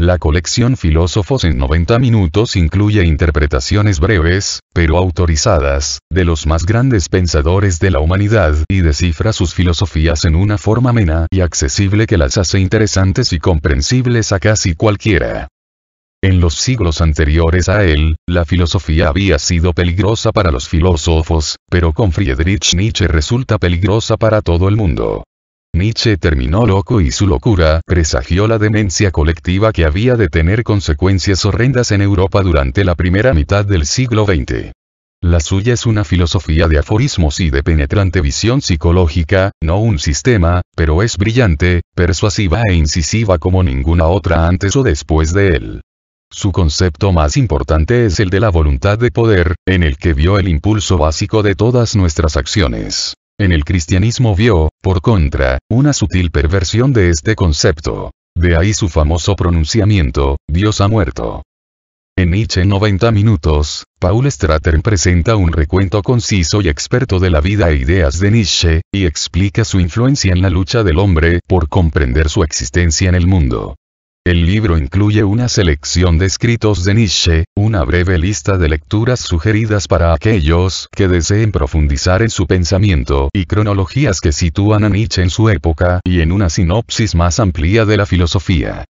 La colección Filósofos en 90 minutos incluye interpretaciones breves, pero autorizadas, de los más grandes pensadores de la humanidad y descifra sus filosofías en una forma amena y accesible que las hace interesantes y comprensibles a casi cualquiera. En los siglos anteriores a él, la filosofía había sido peligrosa para los filósofos, pero con Friedrich Nietzsche resulta peligrosa para todo el mundo. Nietzsche terminó loco y su locura presagió la demencia colectiva que había de tener consecuencias horrendas en Europa durante la primera mitad del siglo XX. La suya es una filosofía de aforismos y de penetrante visión psicológica, no un sistema, pero es brillante, persuasiva e incisiva como ninguna otra antes o después de él. Su concepto más importante es el de la voluntad de poder, en el que vio el impulso básico de todas nuestras acciones. En el cristianismo vio, por contra, una sutil perversión de este concepto. De ahí su famoso pronunciamiento, Dios ha muerto. En Nietzsche 90 minutos, Paul Stratern presenta un recuento conciso y experto de la vida e ideas de Nietzsche, y explica su influencia en la lucha del hombre por comprender su existencia en el mundo. El libro incluye una selección de escritos de Nietzsche, una breve lista de lecturas sugeridas para aquellos que deseen profundizar en su pensamiento y cronologías que sitúan a Nietzsche en su época y en una sinopsis más amplia de la filosofía.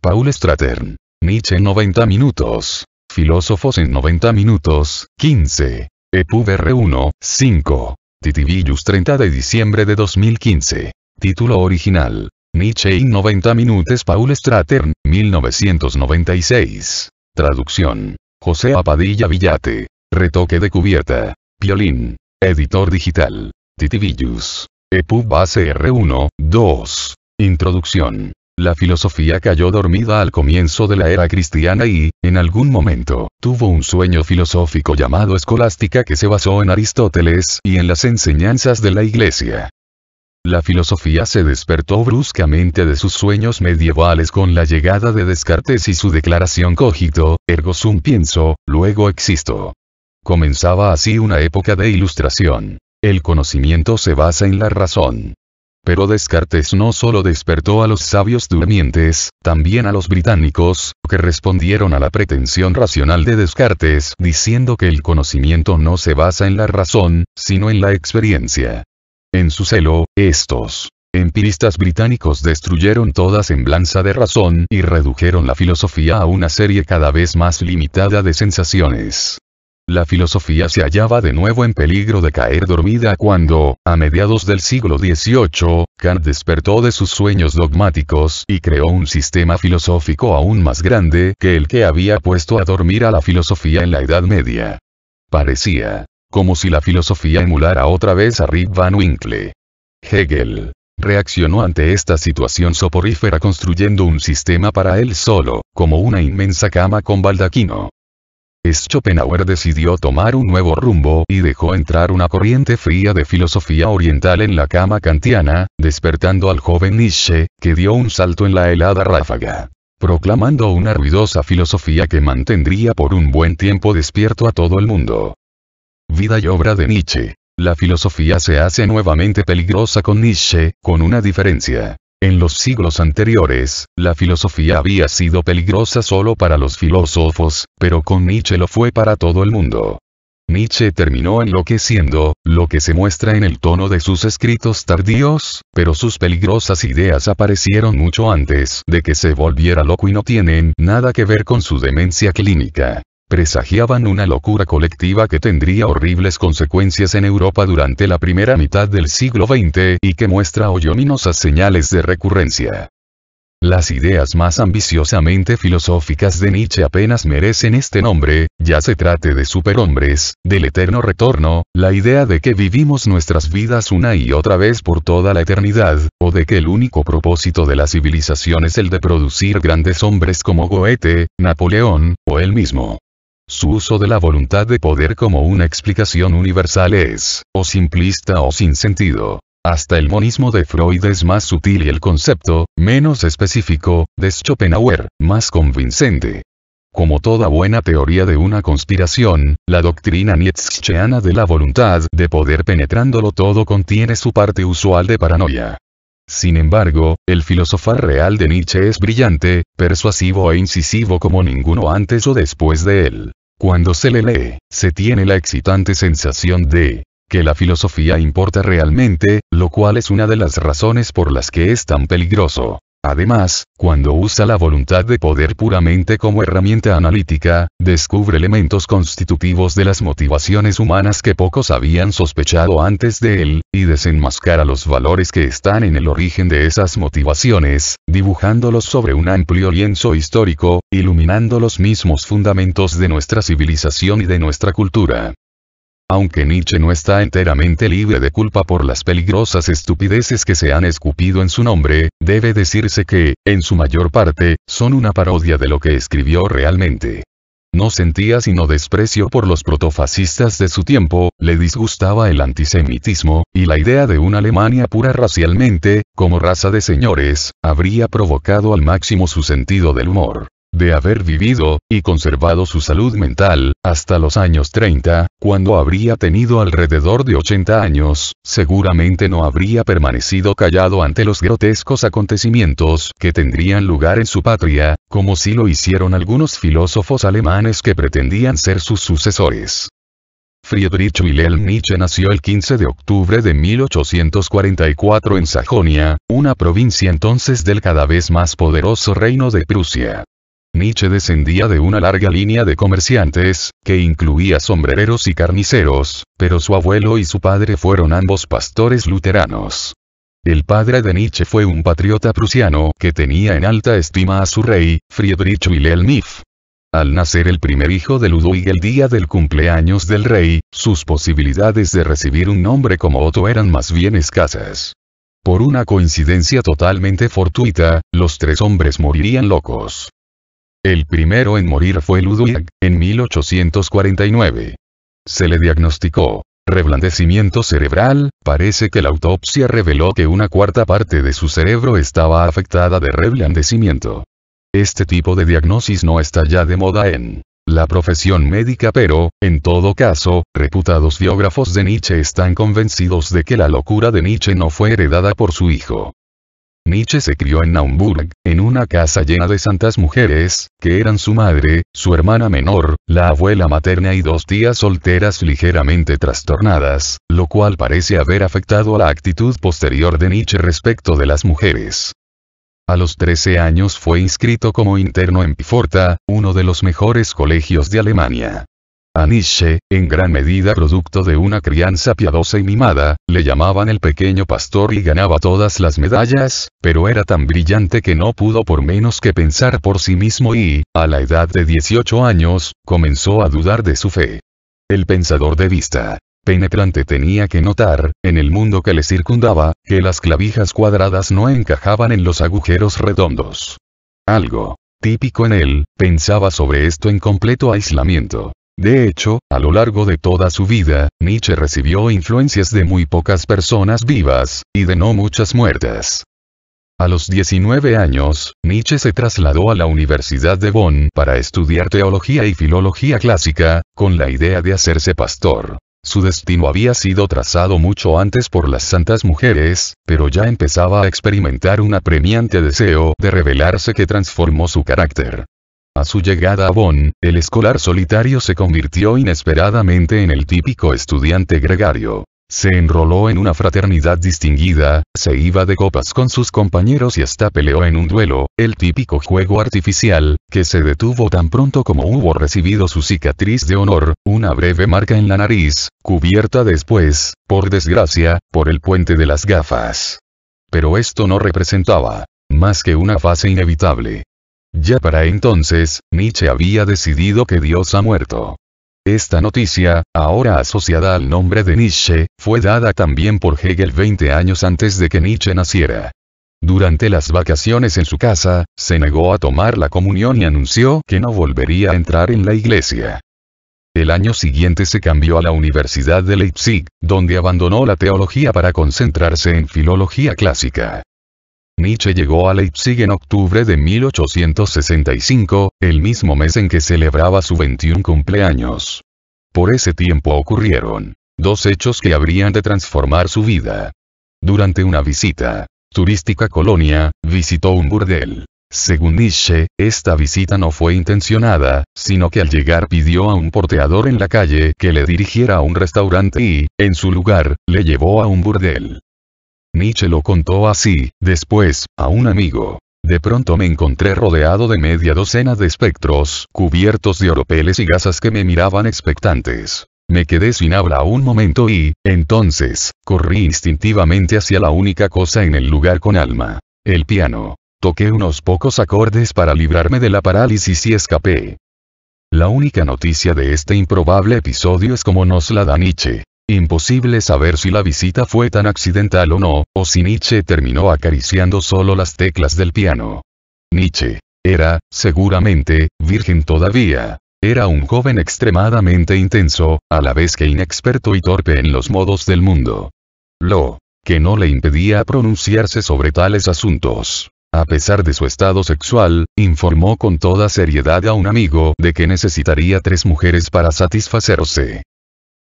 Paul Stratern. Nietzsche en 90 minutos. Filósofos en 90 minutos, 15. r 1, 5. Titivillus 30 de diciembre de 2015. Título original. Nietzsche en 90 minutos Paul Stratern, 1996. Traducción. José Apadilla Villate. Retoque de cubierta. Piolín. Editor digital. Titivillus. EPUB base R1, 2. Introducción. La filosofía cayó dormida al comienzo de la era cristiana y, en algún momento, tuvo un sueño filosófico llamado escolástica que se basó en Aristóteles y en las enseñanzas de la Iglesia. La filosofía se despertó bruscamente de sus sueños medievales con la llegada de Descartes y su declaración cogito, ergo sum pienso, luego existo. Comenzaba así una época de ilustración. El conocimiento se basa en la razón. Pero Descartes no solo despertó a los sabios durmientes, también a los británicos, que respondieron a la pretensión racional de Descartes diciendo que el conocimiento no se basa en la razón, sino en la experiencia. En su celo, estos empiristas británicos destruyeron toda semblanza de razón y redujeron la filosofía a una serie cada vez más limitada de sensaciones. La filosofía se hallaba de nuevo en peligro de caer dormida cuando, a mediados del siglo XVIII, Kant despertó de sus sueños dogmáticos y creó un sistema filosófico aún más grande que el que había puesto a dormir a la filosofía en la Edad Media. Parecía como si la filosofía emulara otra vez a Rip Van Winkle. Hegel reaccionó ante esta situación soporífera construyendo un sistema para él solo, como una inmensa cama con baldaquino. Schopenhauer decidió tomar un nuevo rumbo y dejó entrar una corriente fría de filosofía oriental en la cama kantiana, despertando al joven Nietzsche, que dio un salto en la helada ráfaga. Proclamando una ruidosa filosofía que mantendría por un buen tiempo despierto a todo el mundo. Vida y obra de Nietzsche. La filosofía se hace nuevamente peligrosa con Nietzsche, con una diferencia. En los siglos anteriores, la filosofía había sido peligrosa solo para los filósofos, pero con Nietzsche lo fue para todo el mundo. Nietzsche terminó enloqueciendo, lo que se muestra en el tono de sus escritos tardíos, pero sus peligrosas ideas aparecieron mucho antes de que se volviera loco y no tienen nada que ver con su demencia clínica presagiaban una locura colectiva que tendría horribles consecuencias en Europa durante la primera mitad del siglo XX y que muestra ominosas señales de recurrencia. Las ideas más ambiciosamente filosóficas de Nietzsche apenas merecen este nombre, ya se trate de superhombres, del eterno retorno, la idea de que vivimos nuestras vidas una y otra vez por toda la eternidad, o de que el único propósito de la civilización es el de producir grandes hombres como Goethe, Napoleón, o él mismo. Su uso de la voluntad de poder como una explicación universal es, o simplista o sin sentido. Hasta el monismo de Freud es más sutil y el concepto, menos específico, de Schopenhauer, más convincente. Como toda buena teoría de una conspiración, la doctrina nietzscheana de la voluntad de poder penetrándolo todo contiene su parte usual de paranoia. Sin embargo, el filosofar real de Nietzsche es brillante, persuasivo e incisivo como ninguno antes o después de él. Cuando se le lee, se tiene la excitante sensación de que la filosofía importa realmente, lo cual es una de las razones por las que es tan peligroso. Además, cuando usa la voluntad de poder puramente como herramienta analítica, descubre elementos constitutivos de las motivaciones humanas que pocos habían sospechado antes de él, y desenmascara los valores que están en el origen de esas motivaciones, dibujándolos sobre un amplio lienzo histórico, iluminando los mismos fundamentos de nuestra civilización y de nuestra cultura. Aunque Nietzsche no está enteramente libre de culpa por las peligrosas estupideces que se han escupido en su nombre, debe decirse que, en su mayor parte, son una parodia de lo que escribió realmente. No sentía sino desprecio por los protofascistas de su tiempo, le disgustaba el antisemitismo, y la idea de una Alemania pura racialmente, como raza de señores, habría provocado al máximo su sentido del humor de haber vivido, y conservado su salud mental, hasta los años 30, cuando habría tenido alrededor de 80 años, seguramente no habría permanecido callado ante los grotescos acontecimientos que tendrían lugar en su patria, como si lo hicieron algunos filósofos alemanes que pretendían ser sus sucesores. Friedrich Wilhelm Nietzsche nació el 15 de octubre de 1844 en Sajonia, una provincia entonces del cada vez más poderoso reino de Prusia. Nietzsche descendía de una larga línea de comerciantes, que incluía sombrereros y carniceros, pero su abuelo y su padre fueron ambos pastores luteranos. El padre de Nietzsche fue un patriota prusiano que tenía en alta estima a su rey, Friedrich Wilhelm If. Al nacer el primer hijo de Ludwig el día del cumpleaños del rey, sus posibilidades de recibir un nombre como Otto eran más bien escasas. Por una coincidencia totalmente fortuita, los tres hombres morirían locos. El primero en morir fue Ludwig, en 1849. Se le diagnosticó reblandecimiento cerebral, parece que la autopsia reveló que una cuarta parte de su cerebro estaba afectada de reblandecimiento. Este tipo de diagnosis no está ya de moda en la profesión médica pero, en todo caso, reputados biógrafos de Nietzsche están convencidos de que la locura de Nietzsche no fue heredada por su hijo. Nietzsche se crió en Naumburg, en una casa llena de santas mujeres, que eran su madre, su hermana menor, la abuela materna y dos tías solteras ligeramente trastornadas, lo cual parece haber afectado a la actitud posterior de Nietzsche respecto de las mujeres. A los 13 años fue inscrito como interno en Piforta, uno de los mejores colegios de Alemania. Aniche, en gran medida producto de una crianza piadosa y mimada, le llamaban el pequeño pastor y ganaba todas las medallas, pero era tan brillante que no pudo por menos que pensar por sí mismo y, a la edad de 18 años, comenzó a dudar de su fe. El pensador de vista penetrante tenía que notar, en el mundo que le circundaba, que las clavijas cuadradas no encajaban en los agujeros redondos. Algo típico en él, pensaba sobre esto en completo aislamiento. De hecho, a lo largo de toda su vida, Nietzsche recibió influencias de muy pocas personas vivas, y de no muchas muertas. A los 19 años, Nietzsche se trasladó a la Universidad de Bonn para estudiar teología y filología clásica, con la idea de hacerse pastor. Su destino había sido trazado mucho antes por las santas mujeres, pero ya empezaba a experimentar un apremiante deseo de revelarse que transformó su carácter. A su llegada a Bonn, el escolar solitario se convirtió inesperadamente en el típico estudiante gregario. Se enroló en una fraternidad distinguida, se iba de copas con sus compañeros y hasta peleó en un duelo, el típico juego artificial, que se detuvo tan pronto como hubo recibido su cicatriz de honor, una breve marca en la nariz, cubierta después, por desgracia, por el puente de las gafas. Pero esto no representaba, más que una fase inevitable. Ya para entonces, Nietzsche había decidido que Dios ha muerto. Esta noticia, ahora asociada al nombre de Nietzsche, fue dada también por Hegel 20 años antes de que Nietzsche naciera. Durante las vacaciones en su casa, se negó a tomar la comunión y anunció que no volvería a entrar en la iglesia. El año siguiente se cambió a la Universidad de Leipzig, donde abandonó la teología para concentrarse en filología clásica. Nietzsche llegó a Leipzig en octubre de 1865, el mismo mes en que celebraba su 21 cumpleaños. Por ese tiempo ocurrieron dos hechos que habrían de transformar su vida. Durante una visita turística colonia, visitó un burdel. Según Nietzsche, esta visita no fue intencionada, sino que al llegar pidió a un porteador en la calle que le dirigiera a un restaurante y, en su lugar, le llevó a un burdel. Nietzsche lo contó así, después, a un amigo. De pronto me encontré rodeado de media docena de espectros, cubiertos de oropeles y gasas que me miraban expectantes. Me quedé sin habla un momento y, entonces, corrí instintivamente hacia la única cosa en el lugar con alma. El piano. Toqué unos pocos acordes para librarme de la parálisis y escapé. La única noticia de este improbable episodio es como nos la da Nietzsche. Imposible saber si la visita fue tan accidental o no, o si Nietzsche terminó acariciando solo las teclas del piano. Nietzsche. Era, seguramente, virgen todavía. Era un joven extremadamente intenso, a la vez que inexperto y torpe en los modos del mundo. Lo que no le impedía pronunciarse sobre tales asuntos. A pesar de su estado sexual, informó con toda seriedad a un amigo de que necesitaría tres mujeres para satisfacerse.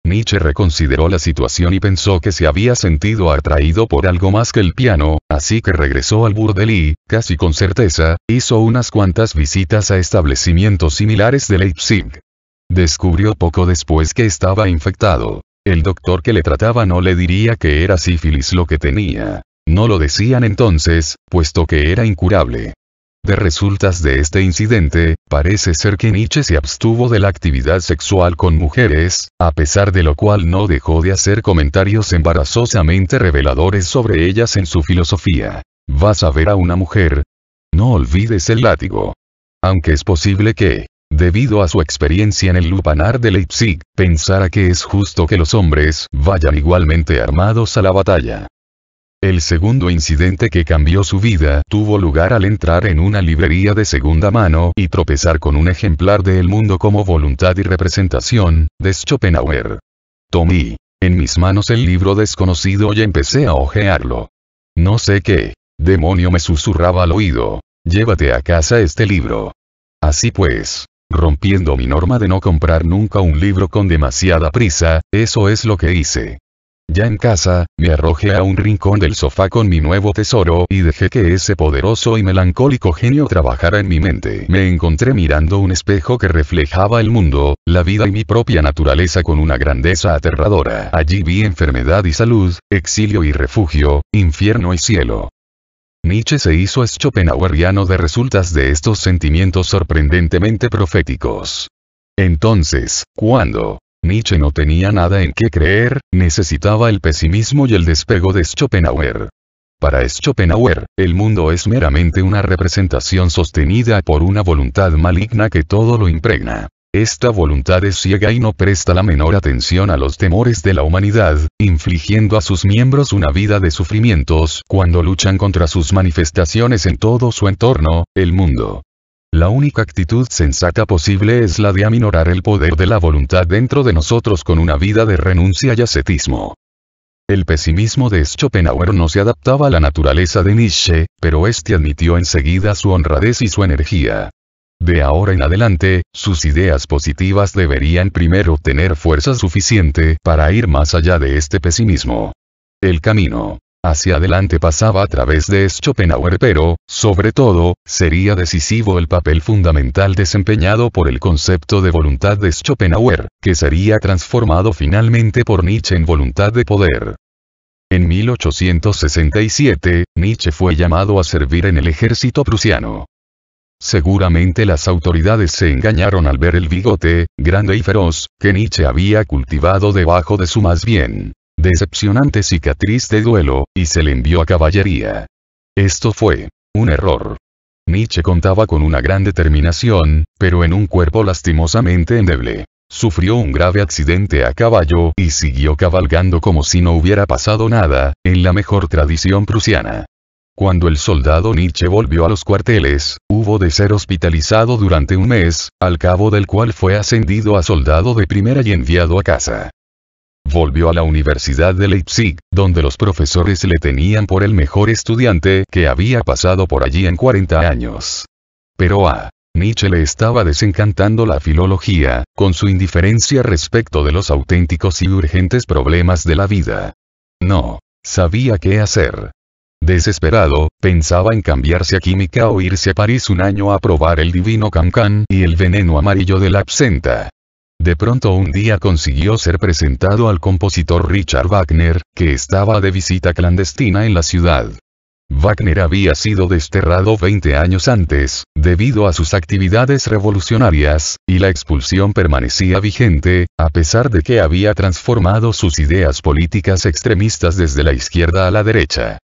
Nietzsche reconsideró la situación y pensó que se había sentido atraído por algo más que el piano, así que regresó al burdel y, casi con certeza, hizo unas cuantas visitas a establecimientos similares de Leipzig. Descubrió poco después que estaba infectado. El doctor que le trataba no le diría que era sífilis lo que tenía. No lo decían entonces, puesto que era incurable. De resultas de este incidente, parece ser que Nietzsche se abstuvo de la actividad sexual con mujeres, a pesar de lo cual no dejó de hacer comentarios embarazosamente reveladores sobre ellas en su filosofía. ¿Vas a ver a una mujer? No olvides el látigo. Aunque es posible que, debido a su experiencia en el lupanar de Leipzig, pensara que es justo que los hombres vayan igualmente armados a la batalla. El segundo incidente que cambió su vida tuvo lugar al entrar en una librería de segunda mano y tropezar con un ejemplar de El Mundo como Voluntad y Representación, de Schopenhauer. Tomé en mis manos el libro desconocido y empecé a hojearlo. No sé qué, demonio me susurraba al oído, llévate a casa este libro. Así pues, rompiendo mi norma de no comprar nunca un libro con demasiada prisa, eso es lo que hice. Ya en casa, me arrojé a un rincón del sofá con mi nuevo tesoro y dejé que ese poderoso y melancólico genio trabajara en mi mente. Me encontré mirando un espejo que reflejaba el mundo, la vida y mi propia naturaleza con una grandeza aterradora. Allí vi enfermedad y salud, exilio y refugio, infierno y cielo. Nietzsche se hizo schopenhaueriano de resultas de estos sentimientos sorprendentemente proféticos. Entonces, ¿cuándo? Nietzsche no tenía nada en qué creer, necesitaba el pesimismo y el despego de Schopenhauer. Para Schopenhauer, el mundo es meramente una representación sostenida por una voluntad maligna que todo lo impregna. Esta voluntad es ciega y no presta la menor atención a los temores de la humanidad, infligiendo a sus miembros una vida de sufrimientos cuando luchan contra sus manifestaciones en todo su entorno, el mundo. La única actitud sensata posible es la de aminorar el poder de la voluntad dentro de nosotros con una vida de renuncia y ascetismo. El pesimismo de Schopenhauer no se adaptaba a la naturaleza de Nietzsche, pero este admitió enseguida su honradez y su energía. De ahora en adelante, sus ideas positivas deberían primero tener fuerza suficiente para ir más allá de este pesimismo. El camino hacia adelante pasaba a través de Schopenhauer pero, sobre todo, sería decisivo el papel fundamental desempeñado por el concepto de voluntad de Schopenhauer, que sería transformado finalmente por Nietzsche en voluntad de poder. En 1867, Nietzsche fue llamado a servir en el ejército prusiano. Seguramente las autoridades se engañaron al ver el bigote, grande y feroz, que Nietzsche había cultivado debajo de su más bien decepcionante cicatriz de duelo, y se le envió a caballería. Esto fue un error. Nietzsche contaba con una gran determinación, pero en un cuerpo lastimosamente endeble. Sufrió un grave accidente a caballo y siguió cabalgando como si no hubiera pasado nada, en la mejor tradición prusiana. Cuando el soldado Nietzsche volvió a los cuarteles, hubo de ser hospitalizado durante un mes, al cabo del cual fue ascendido a soldado de primera y enviado a casa. Volvió a la Universidad de Leipzig, donde los profesores le tenían por el mejor estudiante que había pasado por allí en 40 años. Pero a Nietzsche le estaba desencantando la filología, con su indiferencia respecto de los auténticos y urgentes problemas de la vida. No. Sabía qué hacer. Desesperado, pensaba en cambiarse a química o irse a París un año a probar el divino cancán y el veneno amarillo de la absenta. De pronto un día consiguió ser presentado al compositor Richard Wagner, que estaba de visita clandestina en la ciudad. Wagner había sido desterrado 20 años antes, debido a sus actividades revolucionarias, y la expulsión permanecía vigente, a pesar de que había transformado sus ideas políticas extremistas desde la izquierda a la derecha.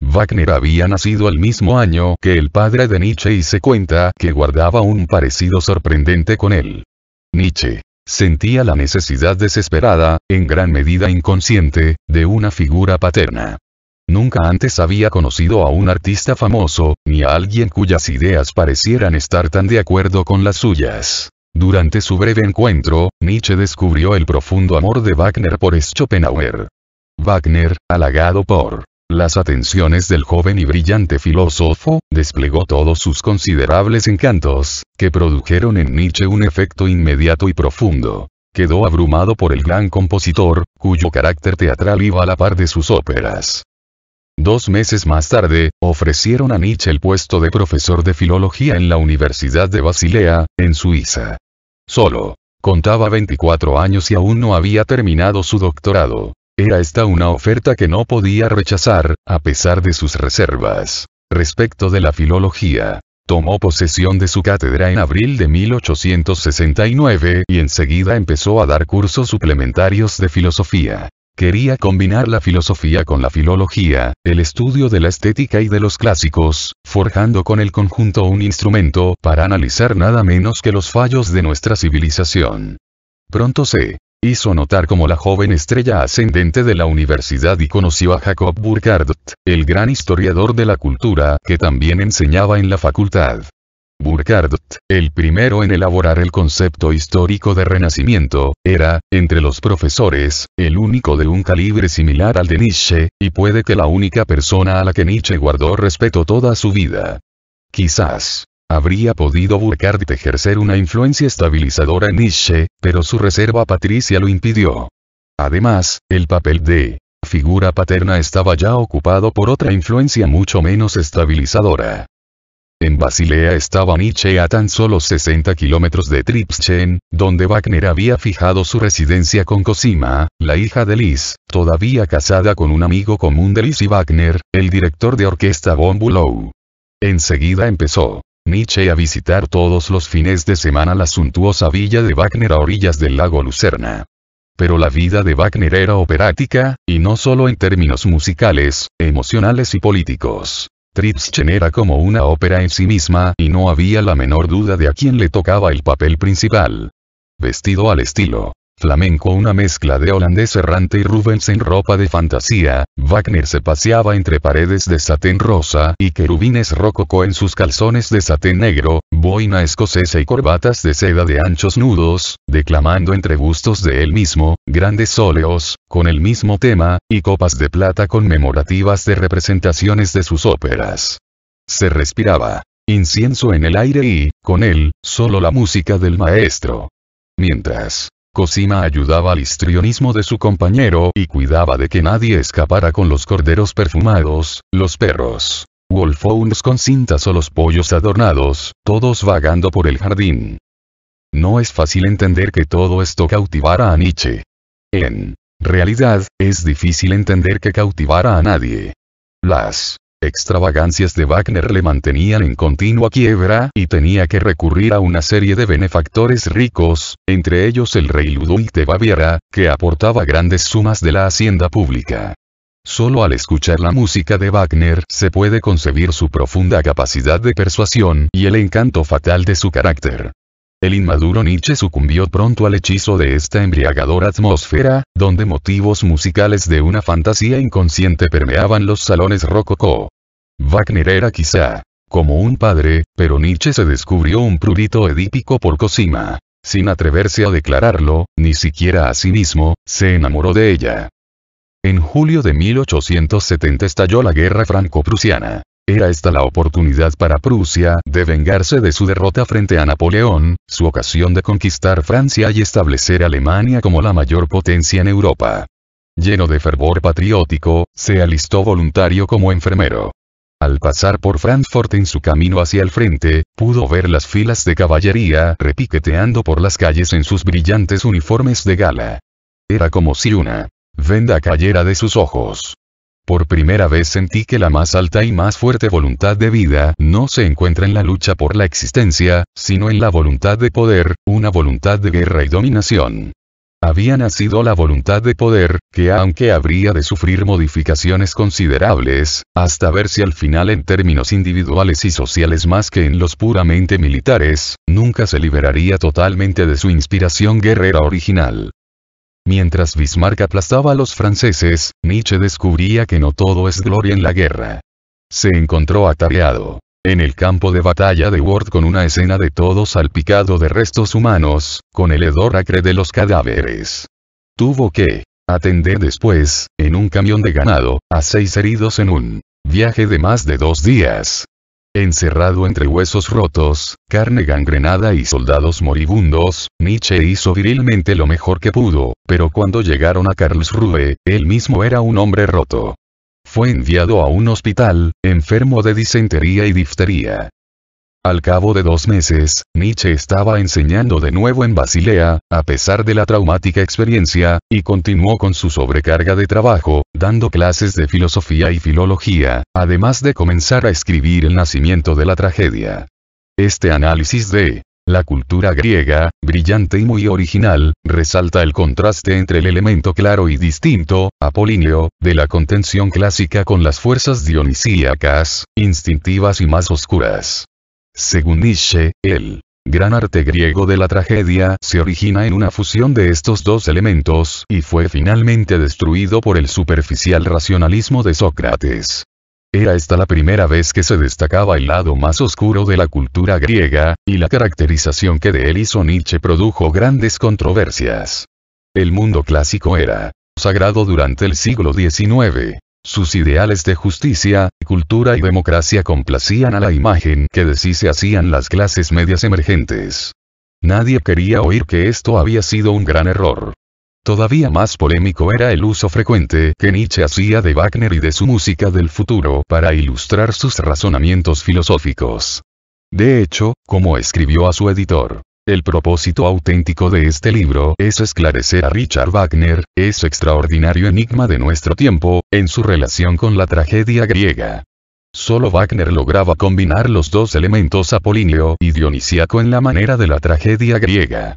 Wagner había nacido el mismo año que el padre de Nietzsche y se cuenta que guardaba un parecido sorprendente con él. Nietzsche sentía la necesidad desesperada, en gran medida inconsciente, de una figura paterna. Nunca antes había conocido a un artista famoso, ni a alguien cuyas ideas parecieran estar tan de acuerdo con las suyas. Durante su breve encuentro, Nietzsche descubrió el profundo amor de Wagner por Schopenhauer. Wagner, halagado por las atenciones del joven y brillante filósofo, desplegó todos sus considerables encantos, que produjeron en Nietzsche un efecto inmediato y profundo. Quedó abrumado por el gran compositor, cuyo carácter teatral iba a la par de sus óperas. Dos meses más tarde, ofrecieron a Nietzsche el puesto de profesor de filología en la Universidad de Basilea, en Suiza. Solo. Contaba 24 años y aún no había terminado su doctorado. Era esta una oferta que no podía rechazar, a pesar de sus reservas. Respecto de la filología, tomó posesión de su cátedra en abril de 1869 y enseguida empezó a dar cursos suplementarios de filosofía. Quería combinar la filosofía con la filología, el estudio de la estética y de los clásicos, forjando con el conjunto un instrumento para analizar nada menos que los fallos de nuestra civilización. Pronto se hizo notar como la joven estrella ascendente de la universidad y conoció a Jacob Burckhardt, el gran historiador de la cultura, que también enseñaba en la facultad. Burckhardt, el primero en elaborar el concepto histórico de renacimiento, era, entre los profesores, el único de un calibre similar al de Nietzsche, y puede que la única persona a la que Nietzsche guardó respeto toda su vida. Quizás, habría podido Burkhardt ejercer una influencia estabilizadora en Nietzsche, pero su reserva patricia lo impidió. Además, el papel de figura paterna estaba ya ocupado por otra influencia mucho menos estabilizadora. En Basilea estaba Nietzsche a tan solo 60 kilómetros de Tripschen, donde Wagner había fijado su residencia con Cosima, la hija de Liz, todavía casada con un amigo común de Liz y Wagner, el director de orquesta Von Bülow. Enseguida empezó Nietzsche a visitar todos los fines de semana la suntuosa villa de Wagner a orillas del lago Lucerna. Pero la vida de Wagner era operática, y no solo en términos musicales, emocionales y políticos. Tripschen era como una ópera en sí misma, y no había la menor duda de a quién le tocaba el papel principal. Vestido al estilo flamenco una mezcla de holandés errante y Rubens en ropa de fantasía, Wagner se paseaba entre paredes de satén rosa y querubines rococó en sus calzones de satén negro, boina escocesa y corbatas de seda de anchos nudos, declamando entre gustos de él mismo, grandes óleos, con el mismo tema, y copas de plata conmemorativas de representaciones de sus óperas. Se respiraba incienso en el aire y, con él, solo la música del maestro. Mientras Cosima ayudaba al histrionismo de su compañero y cuidaba de que nadie escapara con los corderos perfumados, los perros, wolfhounds con cintas o los pollos adornados, todos vagando por el jardín. No es fácil entender que todo esto cautivara a Nietzsche. En realidad, es difícil entender que cautivara a nadie. Las extravagancias de Wagner le mantenían en continua quiebra y tenía que recurrir a una serie de benefactores ricos, entre ellos el rey Ludwig de Baviera, que aportaba grandes sumas de la hacienda pública. Solo al escuchar la música de Wagner se puede concebir su profunda capacidad de persuasión y el encanto fatal de su carácter. El inmaduro Nietzsche sucumbió pronto al hechizo de esta embriagadora atmósfera, donde motivos musicales de una fantasía inconsciente permeaban los salones rococó. Wagner era quizá como un padre, pero Nietzsche se descubrió un prurito edípico por Cosima. Sin atreverse a declararlo, ni siquiera a sí mismo, se enamoró de ella. En julio de 1870 estalló la guerra franco-prusiana. Era esta la oportunidad para Prusia de vengarse de su derrota frente a Napoleón, su ocasión de conquistar Francia y establecer Alemania como la mayor potencia en Europa. Lleno de fervor patriótico, se alistó voluntario como enfermero. Al pasar por Frankfurt en su camino hacia el frente, pudo ver las filas de caballería repiqueteando por las calles en sus brillantes uniformes de gala. Era como si una venda cayera de sus ojos. Por primera vez sentí que la más alta y más fuerte voluntad de vida no se encuentra en la lucha por la existencia, sino en la voluntad de poder, una voluntad de guerra y dominación. Había nacido la voluntad de poder, que aunque habría de sufrir modificaciones considerables, hasta ver si al final en términos individuales y sociales más que en los puramente militares, nunca se liberaría totalmente de su inspiración guerrera original. Mientras Bismarck aplastaba a los franceses, Nietzsche descubría que no todo es gloria en la guerra. Se encontró atareado. En el campo de batalla de Ward con una escena de todo salpicado de restos humanos, con el hedor acre de los cadáveres. Tuvo que atender después, en un camión de ganado, a seis heridos en un viaje de más de dos días. Encerrado entre huesos rotos, carne gangrenada y soldados moribundos, Nietzsche hizo virilmente lo mejor que pudo, pero cuando llegaron a Karlsruhe, él mismo era un hombre roto. Fue enviado a un hospital, enfermo de disentería y diftería. Al cabo de dos meses, Nietzsche estaba enseñando de nuevo en Basilea, a pesar de la traumática experiencia, y continuó con su sobrecarga de trabajo, dando clases de filosofía y filología, además de comenzar a escribir el nacimiento de la tragedia. Este análisis de la cultura griega, brillante y muy original, resalta el contraste entre el elemento claro y distinto, apolíneo, de la contención clásica con las fuerzas dionisíacas, instintivas y más oscuras. Según Nietzsche, el gran arte griego de la tragedia se origina en una fusión de estos dos elementos y fue finalmente destruido por el superficial racionalismo de Sócrates. Era esta la primera vez que se destacaba el lado más oscuro de la cultura griega, y la caracterización que de él hizo Nietzsche produjo grandes controversias. El mundo clásico era sagrado durante el siglo XIX, sus ideales de justicia, cultura y democracia complacían a la imagen que de sí se hacían las clases medias emergentes. Nadie quería oír que esto había sido un gran error. Todavía más polémico era el uso frecuente que Nietzsche hacía de Wagner y de su música del futuro para ilustrar sus razonamientos filosóficos. De hecho, como escribió a su editor, el propósito auténtico de este libro es esclarecer a Richard Wagner, ese extraordinario enigma de nuestro tiempo, en su relación con la tragedia griega. Solo Wagner lograba combinar los dos elementos apolíneo y dionisíaco en la manera de la tragedia griega.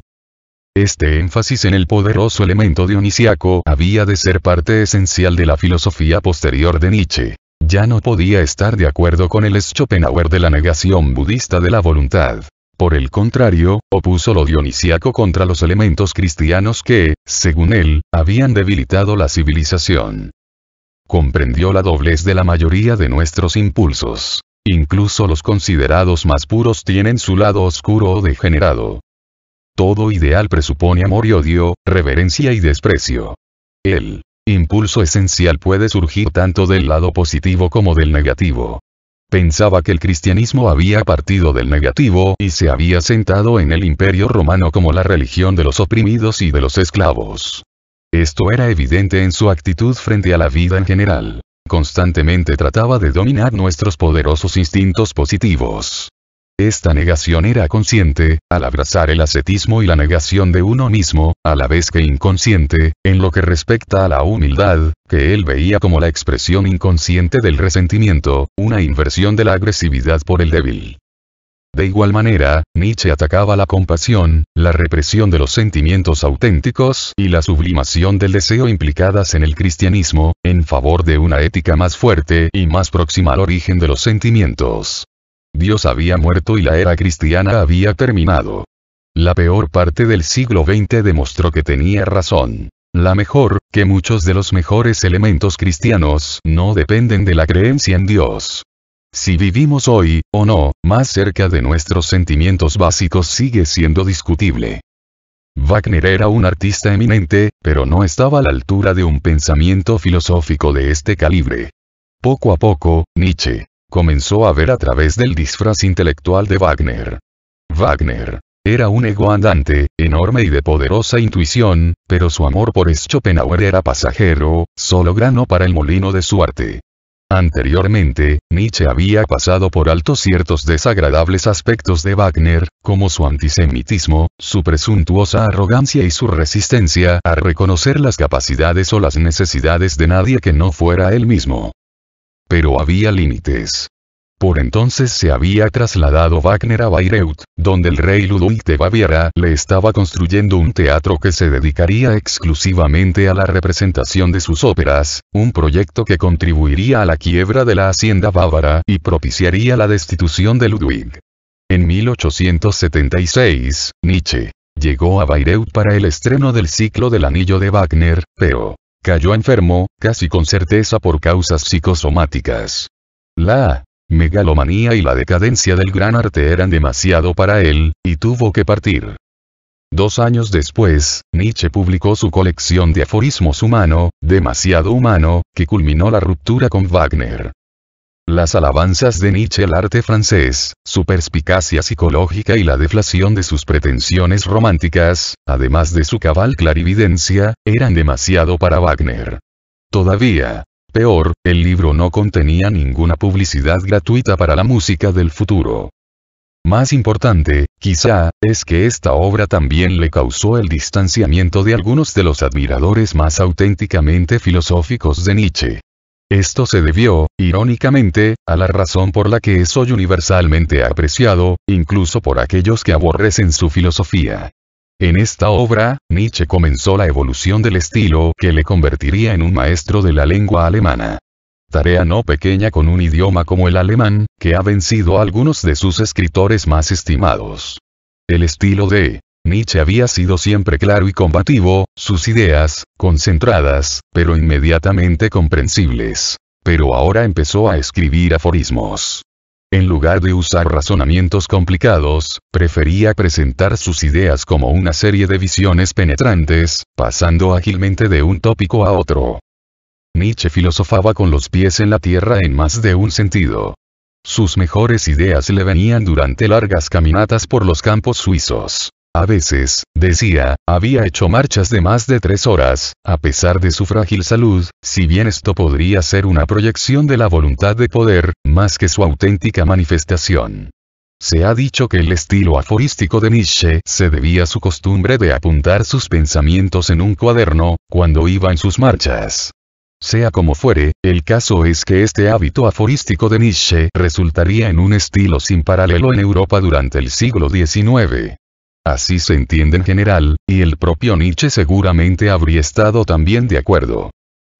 Este énfasis en el poderoso elemento dionisíaco había de ser parte esencial de la filosofía posterior de Nietzsche. Ya no podía estar de acuerdo con el Schopenhauer de la negación budista de la voluntad. Por el contrario, opuso lo dionisíaco contra los elementos cristianos que, según él, habían debilitado la civilización. Comprendió la doblez de la mayoría de nuestros impulsos. Incluso los considerados más puros tienen su lado oscuro o degenerado. Todo ideal presupone amor y odio, reverencia y desprecio. El impulso esencial puede surgir tanto del lado positivo como del negativo. Pensaba que el cristianismo había partido del negativo y se había sentado en el imperio romano como la religión de los oprimidos y de los esclavos. Esto era evidente en su actitud frente a la vida en general. Constantemente trataba de dominar nuestros poderosos instintos positivos. Esta negación era consciente, al abrazar el ascetismo y la negación de uno mismo, a la vez que inconsciente, en lo que respecta a la humildad, que él veía como la expresión inconsciente del resentimiento, una inversión de la agresividad por el débil. De igual manera, Nietzsche atacaba la compasión, la represión de los sentimientos auténticos y la sublimación del deseo implicadas en el cristianismo, en favor de una ética más fuerte y más próxima al origen de los sentimientos. Dios había muerto y la era cristiana había terminado. La peor parte del siglo XX demostró que tenía razón. La mejor, que muchos de los mejores elementos cristianos no dependen de la creencia en Dios. Si vivimos hoy, o no, más cerca de nuestros sentimientos básicos sigue siendo discutible. Wagner era un artista eminente, pero no estaba a la altura de un pensamiento filosófico de este calibre. Poco a poco, Nietzsche, comenzó a ver a través del disfraz intelectual de Wagner. Wagner. Era un ego andante, enorme y de poderosa intuición, pero su amor por Schopenhauer era pasajero, solo grano para el molino de su arte. Anteriormente, Nietzsche había pasado por alto ciertos desagradables aspectos de Wagner, como su antisemitismo, su presuntuosa arrogancia y su resistencia a reconocer las capacidades o las necesidades de nadie que no fuera él mismo. Pero había límites. Por entonces se había trasladado Wagner a Bayreuth, donde el rey Ludwig de Baviera le estaba construyendo un teatro que se dedicaría exclusivamente a la representación de sus óperas, un proyecto que contribuiría a la quiebra de la hacienda bávara y propiciaría la destitución de Ludwig. En 1876, Nietzsche llegó a Bayreuth para el estreno del ciclo del Anillo de Wagner, pero Cayó enfermo, casi con certeza por causas psicosomáticas. La megalomanía y la decadencia del gran arte eran demasiado para él, y tuvo que partir. Dos años después, Nietzsche publicó su colección de aforismos humano, demasiado humano, que culminó la ruptura con Wagner. Las alabanzas de Nietzsche al arte francés, su perspicacia psicológica y la deflación de sus pretensiones románticas, además de su cabal clarividencia, eran demasiado para Wagner. Todavía, peor, el libro no contenía ninguna publicidad gratuita para la música del futuro. Más importante, quizá, es que esta obra también le causó el distanciamiento de algunos de los admiradores más auténticamente filosóficos de Nietzsche. Esto se debió, irónicamente, a la razón por la que es hoy universalmente apreciado, incluso por aquellos que aborrecen su filosofía. En esta obra, Nietzsche comenzó la evolución del estilo que le convertiría en un maestro de la lengua alemana. Tarea no pequeña con un idioma como el alemán, que ha vencido a algunos de sus escritores más estimados. El estilo de Nietzsche había sido siempre claro y combativo, sus ideas, concentradas, pero inmediatamente comprensibles. Pero ahora empezó a escribir aforismos. En lugar de usar razonamientos complicados, prefería presentar sus ideas como una serie de visiones penetrantes, pasando ágilmente de un tópico a otro. Nietzsche filosofaba con los pies en la tierra en más de un sentido. Sus mejores ideas le venían durante largas caminatas por los campos suizos. A veces, decía, había hecho marchas de más de tres horas, a pesar de su frágil salud, si bien esto podría ser una proyección de la voluntad de poder, más que su auténtica manifestación. Se ha dicho que el estilo aforístico de Nietzsche se debía a su costumbre de apuntar sus pensamientos en un cuaderno, cuando iba en sus marchas. Sea como fuere, el caso es que este hábito aforístico de Nietzsche resultaría en un estilo sin paralelo en Europa durante el siglo XIX. Así se entiende en general, y el propio Nietzsche seguramente habría estado también de acuerdo.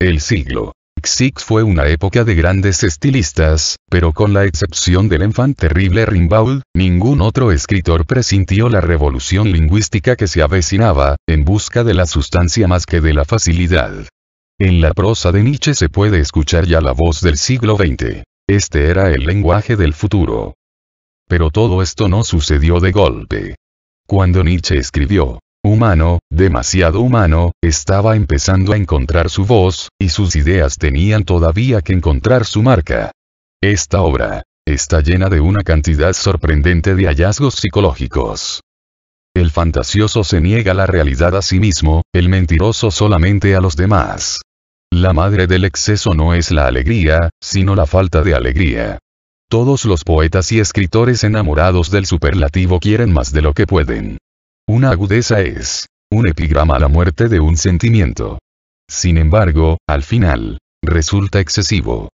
El siglo XX fue una época de grandes estilistas, pero con la excepción del enfant terrible Rimbaud, ningún otro escritor presintió la revolución lingüística que se avecinaba, en busca de la sustancia más que de la facilidad. En la prosa de Nietzsche se puede escuchar ya la voz del siglo XX. Este era el lenguaje del futuro. Pero todo esto no sucedió de golpe. Cuando Nietzsche escribió Humano, demasiado humano, estaba empezando a encontrar su voz, y sus ideas tenían todavía que encontrar su marca. Esta obra está llena de una cantidad sorprendente de hallazgos psicológicos. El fantasioso se niega la realidad a sí mismo, el mentiroso solamente a los demás. La madre del exceso no es la alegría, sino la falta de alegría. Todos los poetas y escritores enamorados del superlativo quieren más de lo que pueden. Una agudeza es un epigrama a la muerte de un sentimiento. Sin embargo, al final, resulta excesivo.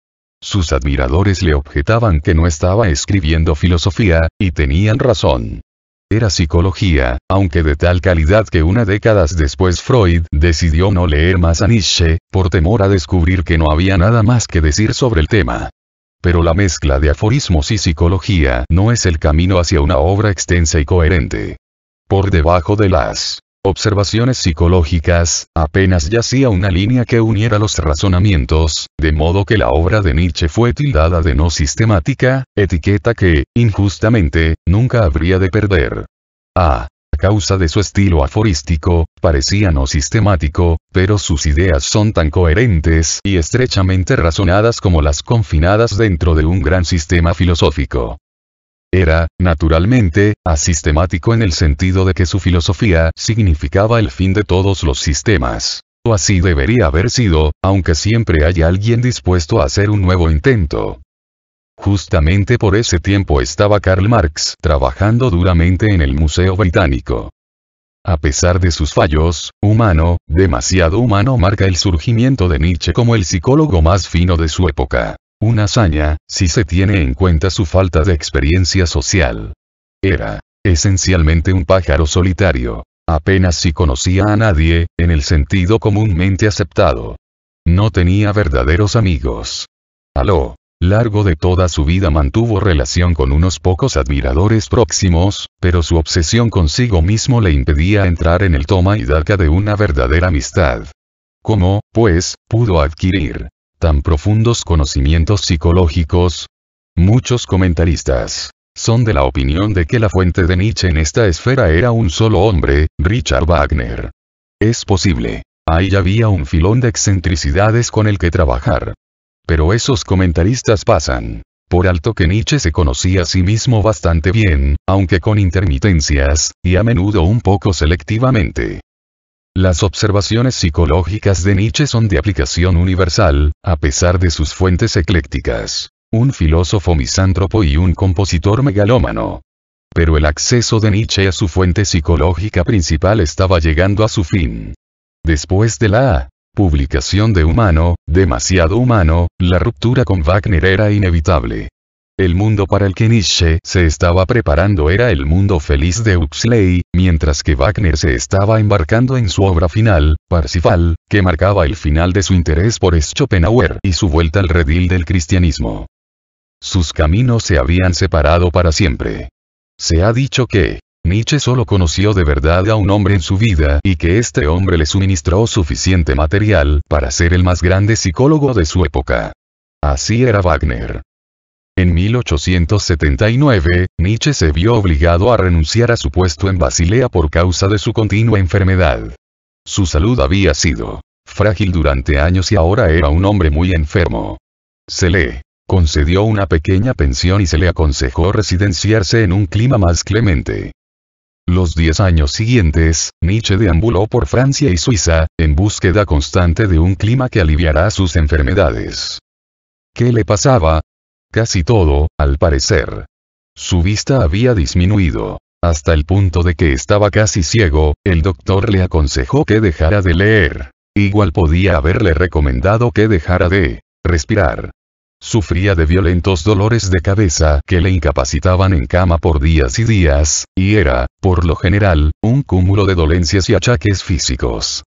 Sus admiradores le objetaban que no estaba escribiendo filosofía, y tenían razón. Era psicología, aunque de tal calidad que una décadas después Freud decidió no leer más a Nietzsche, por temor a descubrir que no había nada más que decir sobre el tema. Pero la mezcla de aforismos y psicología no es el camino hacia una obra extensa y coherente. Por debajo de las observaciones psicológicas, apenas yacía una línea que uniera los razonamientos, de modo que la obra de Nietzsche fue tildada de no sistemática, etiqueta que, injustamente, nunca habría de perder. A causa de su estilo aforístico, parecía no sistemático, pero sus ideas son tan coherentes y estrechamente razonadas como las confinadas dentro de un gran sistema filosófico. Era, naturalmente, asistemático en el sentido de que su filosofía significaba el fin de todos los sistemas. O así debería haber sido, aunque siempre hay alguien dispuesto a hacer un nuevo intento. Justamente por ese tiempo estaba Karl Marx trabajando duramente en el Museo Británico. A pesar de sus fallos, humano, demasiado humano marca el surgimiento de Nietzsche como el psicólogo más fino de su época. Una hazaña, si se tiene en cuenta su falta de experiencia social. Era, esencialmente un pájaro solitario. Apenas si conocía a nadie, en el sentido comúnmente aceptado. No tenía verdaderos amigos. Aló, largo de toda su vida mantuvo relación con unos pocos admiradores próximos, pero su obsesión consigo mismo le impedía entrar en el toma y daca de una verdadera amistad. ¿Cómo, pues, pudo adquirir tan profundos conocimientos psicológicos? Muchos comentaristas son de la opinión de que la fuente de Nietzsche en esta esfera era un solo hombre, Richard Wagner. Es posible. Ahí había un filón de excentricidades con el que trabajar. Pero esos comentaristas pasan. Por alto que Nietzsche se conocía a sí mismo bastante bien, aunque con intermitencias, y a menudo un poco selectivamente. Las observaciones psicológicas de Nietzsche son de aplicación universal, a pesar de sus fuentes eclécticas. Un filósofo misántropo y un compositor megalómano. Pero el acceso de Nietzsche a su fuente psicológica principal estaba llegando a su fin. Después de la Publicación de Humano, demasiado humano, la ruptura con Wagner era inevitable. El mundo para el que Nietzsche se estaba preparando era el mundo feliz de Huxley, mientras que Wagner se estaba embarcando en su obra final, Parsifal, que marcaba el final de su interés por Schopenhauer y su vuelta al redil del cristianismo. Sus caminos se habían separado para siempre. Se ha dicho que Nietzsche solo conoció de verdad a un hombre en su vida y que este hombre le suministró suficiente material para ser el más grande psicólogo de su época. Así era Wagner. En 1879, Nietzsche se vio obligado a renunciar a su puesto en Basilea por causa de su continua enfermedad. Su salud había sido frágil durante años y ahora era un hombre muy enfermo. Se le concedió una pequeña pensión y se le aconsejó residenciarse en un clima más clemente. Los diez años siguientes, Nietzsche deambuló por Francia y Suiza, en búsqueda constante de un clima que aliviará sus enfermedades. ¿Qué le pasaba? Casi todo, al parecer. Su vista había disminuido. Hasta el punto de que estaba casi ciego, el doctor le aconsejó que dejara de leer. Igual podía haberle recomendado que dejara de respirar. Sufría de violentos dolores de cabeza que le incapacitaban en cama por días y días, y era, por lo general, un cúmulo de dolencias y achaques físicos.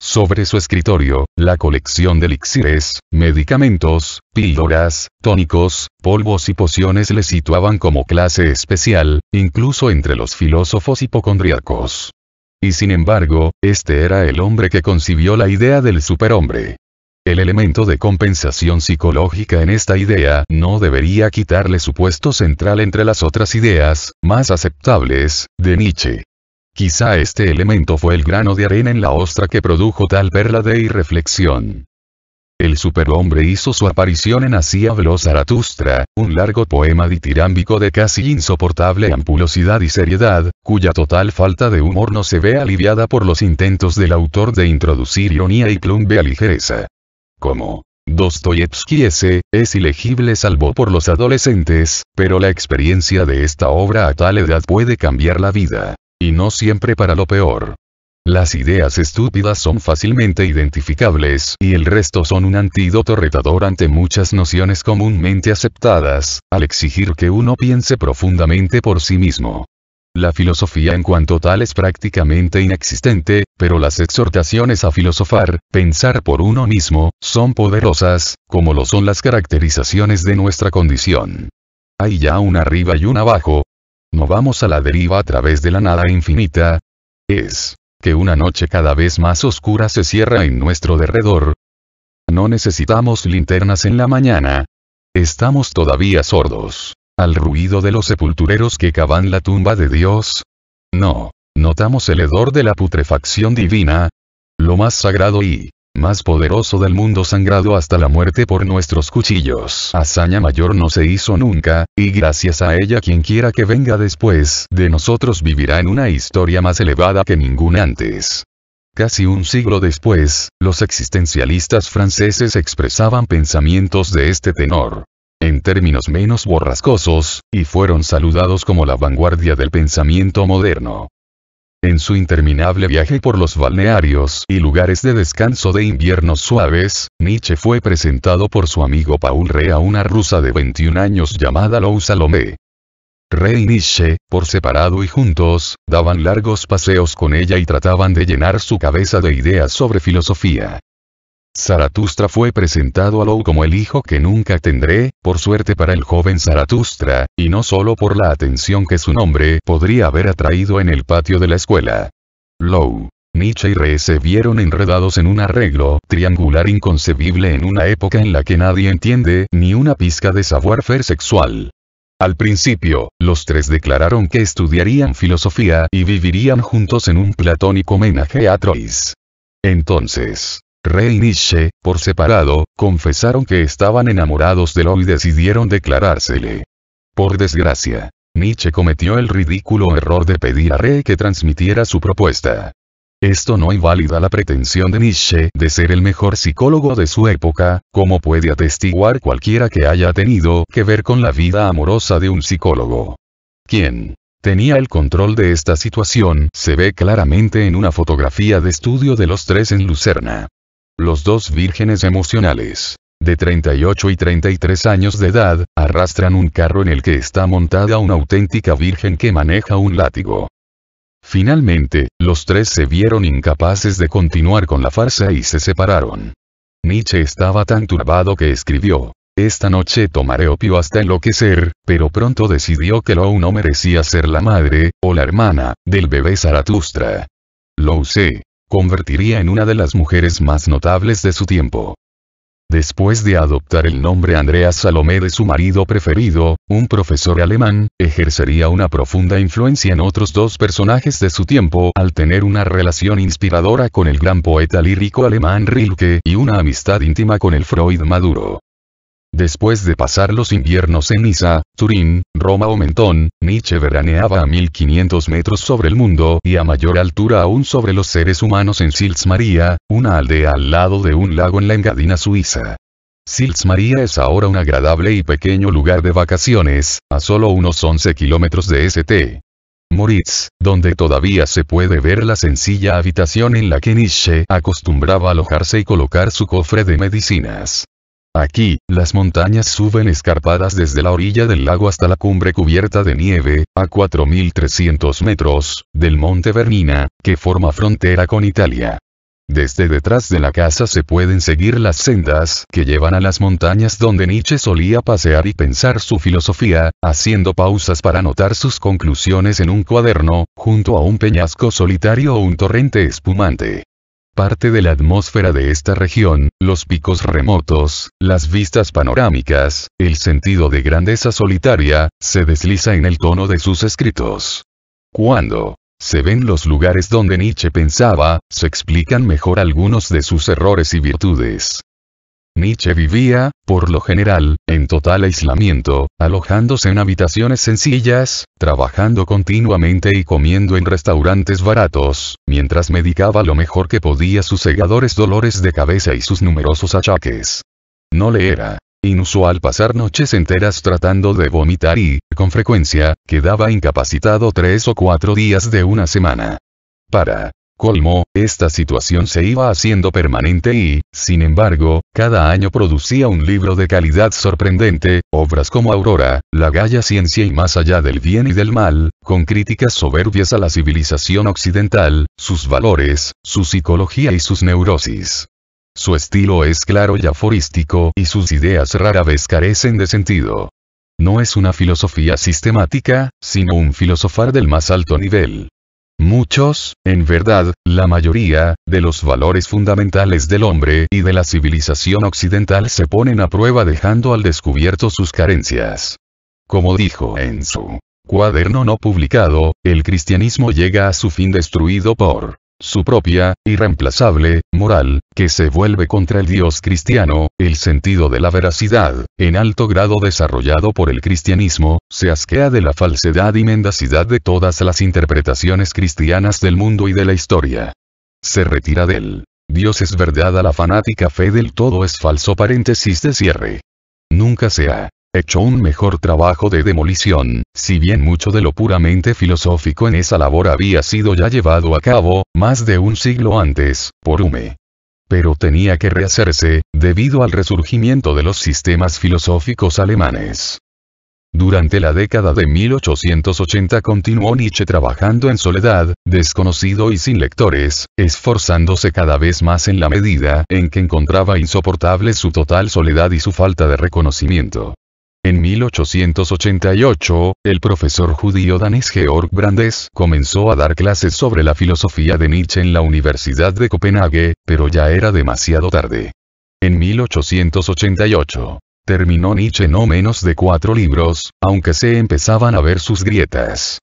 Sobre su escritorio, la colección de elixires, medicamentos, píldoras, tónicos, polvos y pociones le situaban como clase especial, incluso entre los filósofos hipocondriacos. Y sin embargo, este era el hombre que concibió la idea del superhombre. El elemento de compensación psicológica en esta idea no debería quitarle su puesto central entre las otras ideas, más aceptables, de Nietzsche. Quizá este elemento fue el grano de arena en la ostra que produjo tal perla de irreflexión. El superhombre hizo su aparición en Así habló Zaratustra, un largo poema ditirámbico de casi insoportable ampulosidad y seriedad, cuya total falta de humor no se ve aliviada por los intentos del autor de introducir ironía y plumbe a ligereza como Dostoyevsky S. es ilegible salvo por los adolescentes, pero la experiencia de esta obra a tal edad puede cambiar la vida. Y no siempre para lo peor. Las ideas estúpidas son fácilmente identificables y el resto son un antídoto retador ante muchas nociones comúnmente aceptadas, al exigir que uno piense profundamente por sí mismo. La filosofía en cuanto tal es prácticamente inexistente, pero las exhortaciones a filosofar, pensar por uno mismo, son poderosas, como lo son las caracterizaciones de nuestra condición. Hay ya una arriba y un abajo. No vamos a la deriva a través de la nada infinita. Es que una noche cada vez más oscura se cierra en nuestro derredor. No necesitamos linternas en la mañana. Estamos todavía sordos al ruido de los sepultureros que cavan la tumba de Dios? No. Notamos el hedor de la putrefacción divina. Lo más sagrado y más poderoso del mundo sangrado hasta la muerte por nuestros cuchillos. Hazaña mayor no se hizo nunca, y gracias a ella quien quiera que venga después de nosotros vivirá en una historia más elevada que ninguna antes. Casi un siglo después, los existencialistas franceses expresaban pensamientos de este tenor en términos menos borrascosos, y fueron saludados como la vanguardia del pensamiento moderno. En su interminable viaje por los balnearios y lugares de descanso de inviernos suaves, Nietzsche fue presentado por su amigo Paul Rey a una rusa de 21 años llamada Lou Salomé. Rey y Nietzsche, por separado y juntos, daban largos paseos con ella y trataban de llenar su cabeza de ideas sobre filosofía. Zaratustra fue presentado a Lou como el hijo que nunca tendré, por suerte para el joven Zaratustra, y no solo por la atención que su nombre podría haber atraído en el patio de la escuela. Lou, Nietzsche y Re se vieron enredados en un arreglo triangular inconcebible en una época en la que nadie entiende ni una pizca de savoir-faire sexual. Al principio, los tres declararon que estudiarían filosofía y vivirían juntos en un platónico homenaje a Trois. Entonces, Rey Nietzsche, por separado, confesaron que estaban enamorados de Lo y decidieron declarársele. Por desgracia, Nietzsche cometió el ridículo error de pedir a Rey que transmitiera su propuesta. Esto no invalida la pretensión de Nietzsche de ser el mejor psicólogo de su época, como puede atestiguar cualquiera que haya tenido que ver con la vida amorosa de un psicólogo. Quien tenía el control de esta situación se ve claramente en una fotografía de estudio de los tres en Lucerna. Los dos vírgenes emocionales, de 38 y 33 años de edad, arrastran un carro en el que está montada una auténtica virgen que maneja un látigo. Finalmente, los tres se vieron incapaces de continuar con la farsa y se separaron. Nietzsche estaba tan turbado que escribió, Esta noche tomaré opio hasta enloquecer, pero pronto decidió que Lou no merecía ser la madre, o la hermana, del bebé Zaratustra. Lo usé, convertiría en una de las mujeres más notables de su tiempo. Después de adoptar el nombre Andrea Salomé de su marido preferido, un profesor alemán, ejercería una profunda influencia en otros dos personajes de su tiempo al tener una relación inspiradora con el gran poeta lírico alemán Rilke y una amistad íntima con el Freud maduro. Después de pasar los inviernos en Niza, Turín, Roma o Mentón, Nietzsche veraneaba a 1500 metros sobre el mundo y a mayor altura aún sobre los seres humanos en Sils María, una aldea al lado de un lago en la Engadina suiza. Sils María es ahora un agradable y pequeño lugar de vacaciones, a solo unos 11 kilómetros de St. Moritz, donde todavía se puede ver la sencilla habitación en la que Nietzsche acostumbraba alojarse y colocar su cofre de medicinas. Aquí, las montañas suben escarpadas desde la orilla del lago hasta la cumbre cubierta de nieve, a 4.300 metros, del monte Bernina, que forma frontera con Italia. Desde detrás de la casa se pueden seguir las sendas que llevan a las montañas donde Nietzsche solía pasear y pensar su filosofía, haciendo pausas para anotar sus conclusiones en un cuaderno, junto a un peñasco solitario o un torrente espumante parte de la atmósfera de esta región, los picos remotos, las vistas panorámicas, el sentido de grandeza solitaria, se desliza en el tono de sus escritos. Cuando se ven los lugares donde Nietzsche pensaba, se explican mejor algunos de sus errores y virtudes. Nietzsche vivía, por lo general, en total aislamiento, alojándose en habitaciones sencillas, trabajando continuamente y comiendo en restaurantes baratos, mientras medicaba lo mejor que podía sus cegadores dolores de cabeza y sus numerosos achaques. No le era inusual pasar noches enteras tratando de vomitar y, con frecuencia, quedaba incapacitado tres o cuatro días de una semana. Para Colmo, esta situación se iba haciendo permanente y, sin embargo, cada año producía un libro de calidad sorprendente, obras como Aurora, La Galla Ciencia y Más allá del bien y del mal, con críticas soberbias a la civilización occidental, sus valores, su psicología y sus neurosis. Su estilo es claro y aforístico y sus ideas rara vez carecen de sentido. No es una filosofía sistemática, sino un filosofar del más alto nivel. Muchos, en verdad, la mayoría, de los valores fundamentales del hombre y de la civilización occidental se ponen a prueba dejando al descubierto sus carencias. Como dijo en su cuaderno no publicado, el cristianismo llega a su fin destruido por su propia, irreemplazable, moral, que se vuelve contra el Dios cristiano, el sentido de la veracidad, en alto grado desarrollado por el cristianismo, se asquea de la falsedad y mendacidad de todas las interpretaciones cristianas del mundo y de la historia. Se retira del Dios es verdad a la fanática fe del todo es falso paréntesis de cierre. Nunca se ha hecho un mejor trabajo de demolición, si bien mucho de lo puramente filosófico en esa labor había sido ya llevado a cabo, más de un siglo antes, por Hume pero tenía que rehacerse, debido al resurgimiento de los sistemas filosóficos alemanes. Durante la década de 1880 continuó Nietzsche trabajando en soledad, desconocido y sin lectores, esforzándose cada vez más en la medida en que encontraba insoportable su total soledad y su falta de reconocimiento. En 1888, el profesor judío danés Georg Brandes comenzó a dar clases sobre la filosofía de Nietzsche en la Universidad de Copenhague, pero ya era demasiado tarde. En 1888, terminó Nietzsche no menos de cuatro libros, aunque se empezaban a ver sus grietas.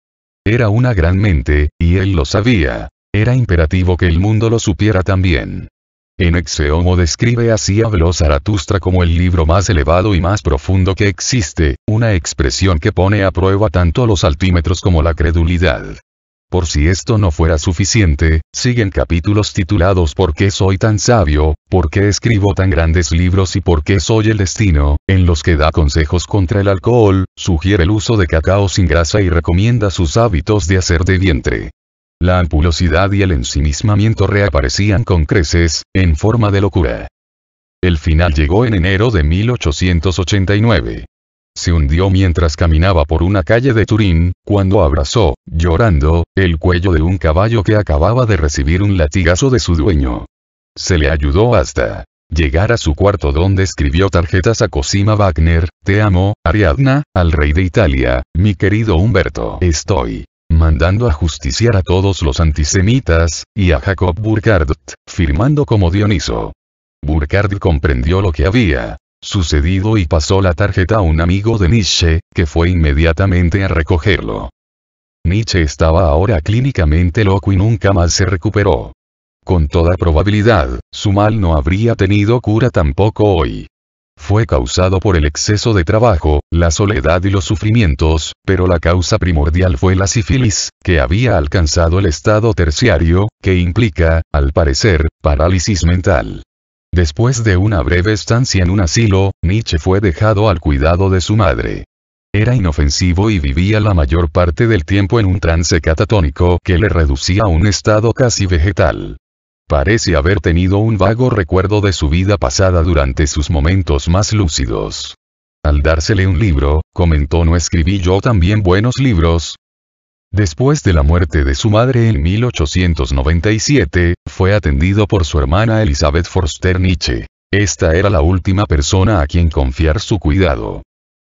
Era una gran mente, y él lo sabía. Era imperativo que el mundo lo supiera también. En Exeomo describe así habló Zaratustra como el libro más elevado y más profundo que existe, una expresión que pone a prueba tanto los altímetros como la credulidad. Por si esto no fuera suficiente, siguen capítulos titulados ¿Por qué soy tan sabio? ¿Por qué escribo tan grandes libros? ¿Y por qué soy el destino? En los que da consejos contra el alcohol, sugiere el uso de cacao sin grasa y recomienda sus hábitos de hacer de vientre. La ampulosidad y el ensimismamiento reaparecían con creces, en forma de locura. El final llegó en enero de 1889. Se hundió mientras caminaba por una calle de Turín, cuando abrazó, llorando, el cuello de un caballo que acababa de recibir un latigazo de su dueño. Se le ayudó hasta llegar a su cuarto donde escribió tarjetas a Cosima Wagner, Te amo, Ariadna, al rey de Italia, mi querido Humberto. Estoy mandando a justiciar a todos los antisemitas, y a Jacob Burckhardt, firmando como Dioniso. Burckhardt comprendió lo que había sucedido y pasó la tarjeta a un amigo de Nietzsche, que fue inmediatamente a recogerlo. Nietzsche estaba ahora clínicamente loco y nunca más se recuperó. Con toda probabilidad, su mal no habría tenido cura tampoco hoy fue causado por el exceso de trabajo, la soledad y los sufrimientos, pero la causa primordial fue la sífilis, que había alcanzado el estado terciario, que implica, al parecer, parálisis mental. Después de una breve estancia en un asilo, Nietzsche fue dejado al cuidado de su madre. Era inofensivo y vivía la mayor parte del tiempo en un trance catatónico que le reducía a un estado casi vegetal. Parece haber tenido un vago recuerdo de su vida pasada durante sus momentos más lúcidos. Al dársele un libro, comentó no escribí yo también buenos libros. Después de la muerte de su madre en 1897, fue atendido por su hermana Elizabeth Forster Nietzsche. Esta era la última persona a quien confiar su cuidado.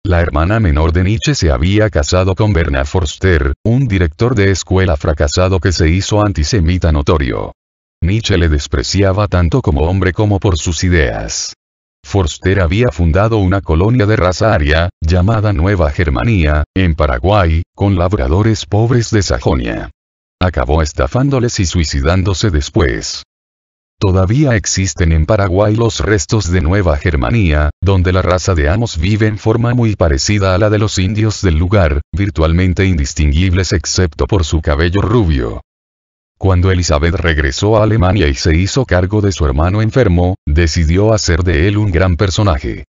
La hermana menor de Nietzsche se había casado con Berna Forster, un director de escuela fracasado que se hizo antisemita notorio. Nietzsche le despreciaba tanto como hombre como por sus ideas. Forster había fundado una colonia de raza aria, llamada Nueva Germanía, en Paraguay, con labradores pobres de Sajonia. Acabó estafándoles y suicidándose después. Todavía existen en Paraguay los restos de Nueva Germanía, donde la raza de amos vive en forma muy parecida a la de los indios del lugar, virtualmente indistinguibles excepto por su cabello rubio. Cuando Elizabeth regresó a Alemania y se hizo cargo de su hermano enfermo, decidió hacer de él un gran personaje.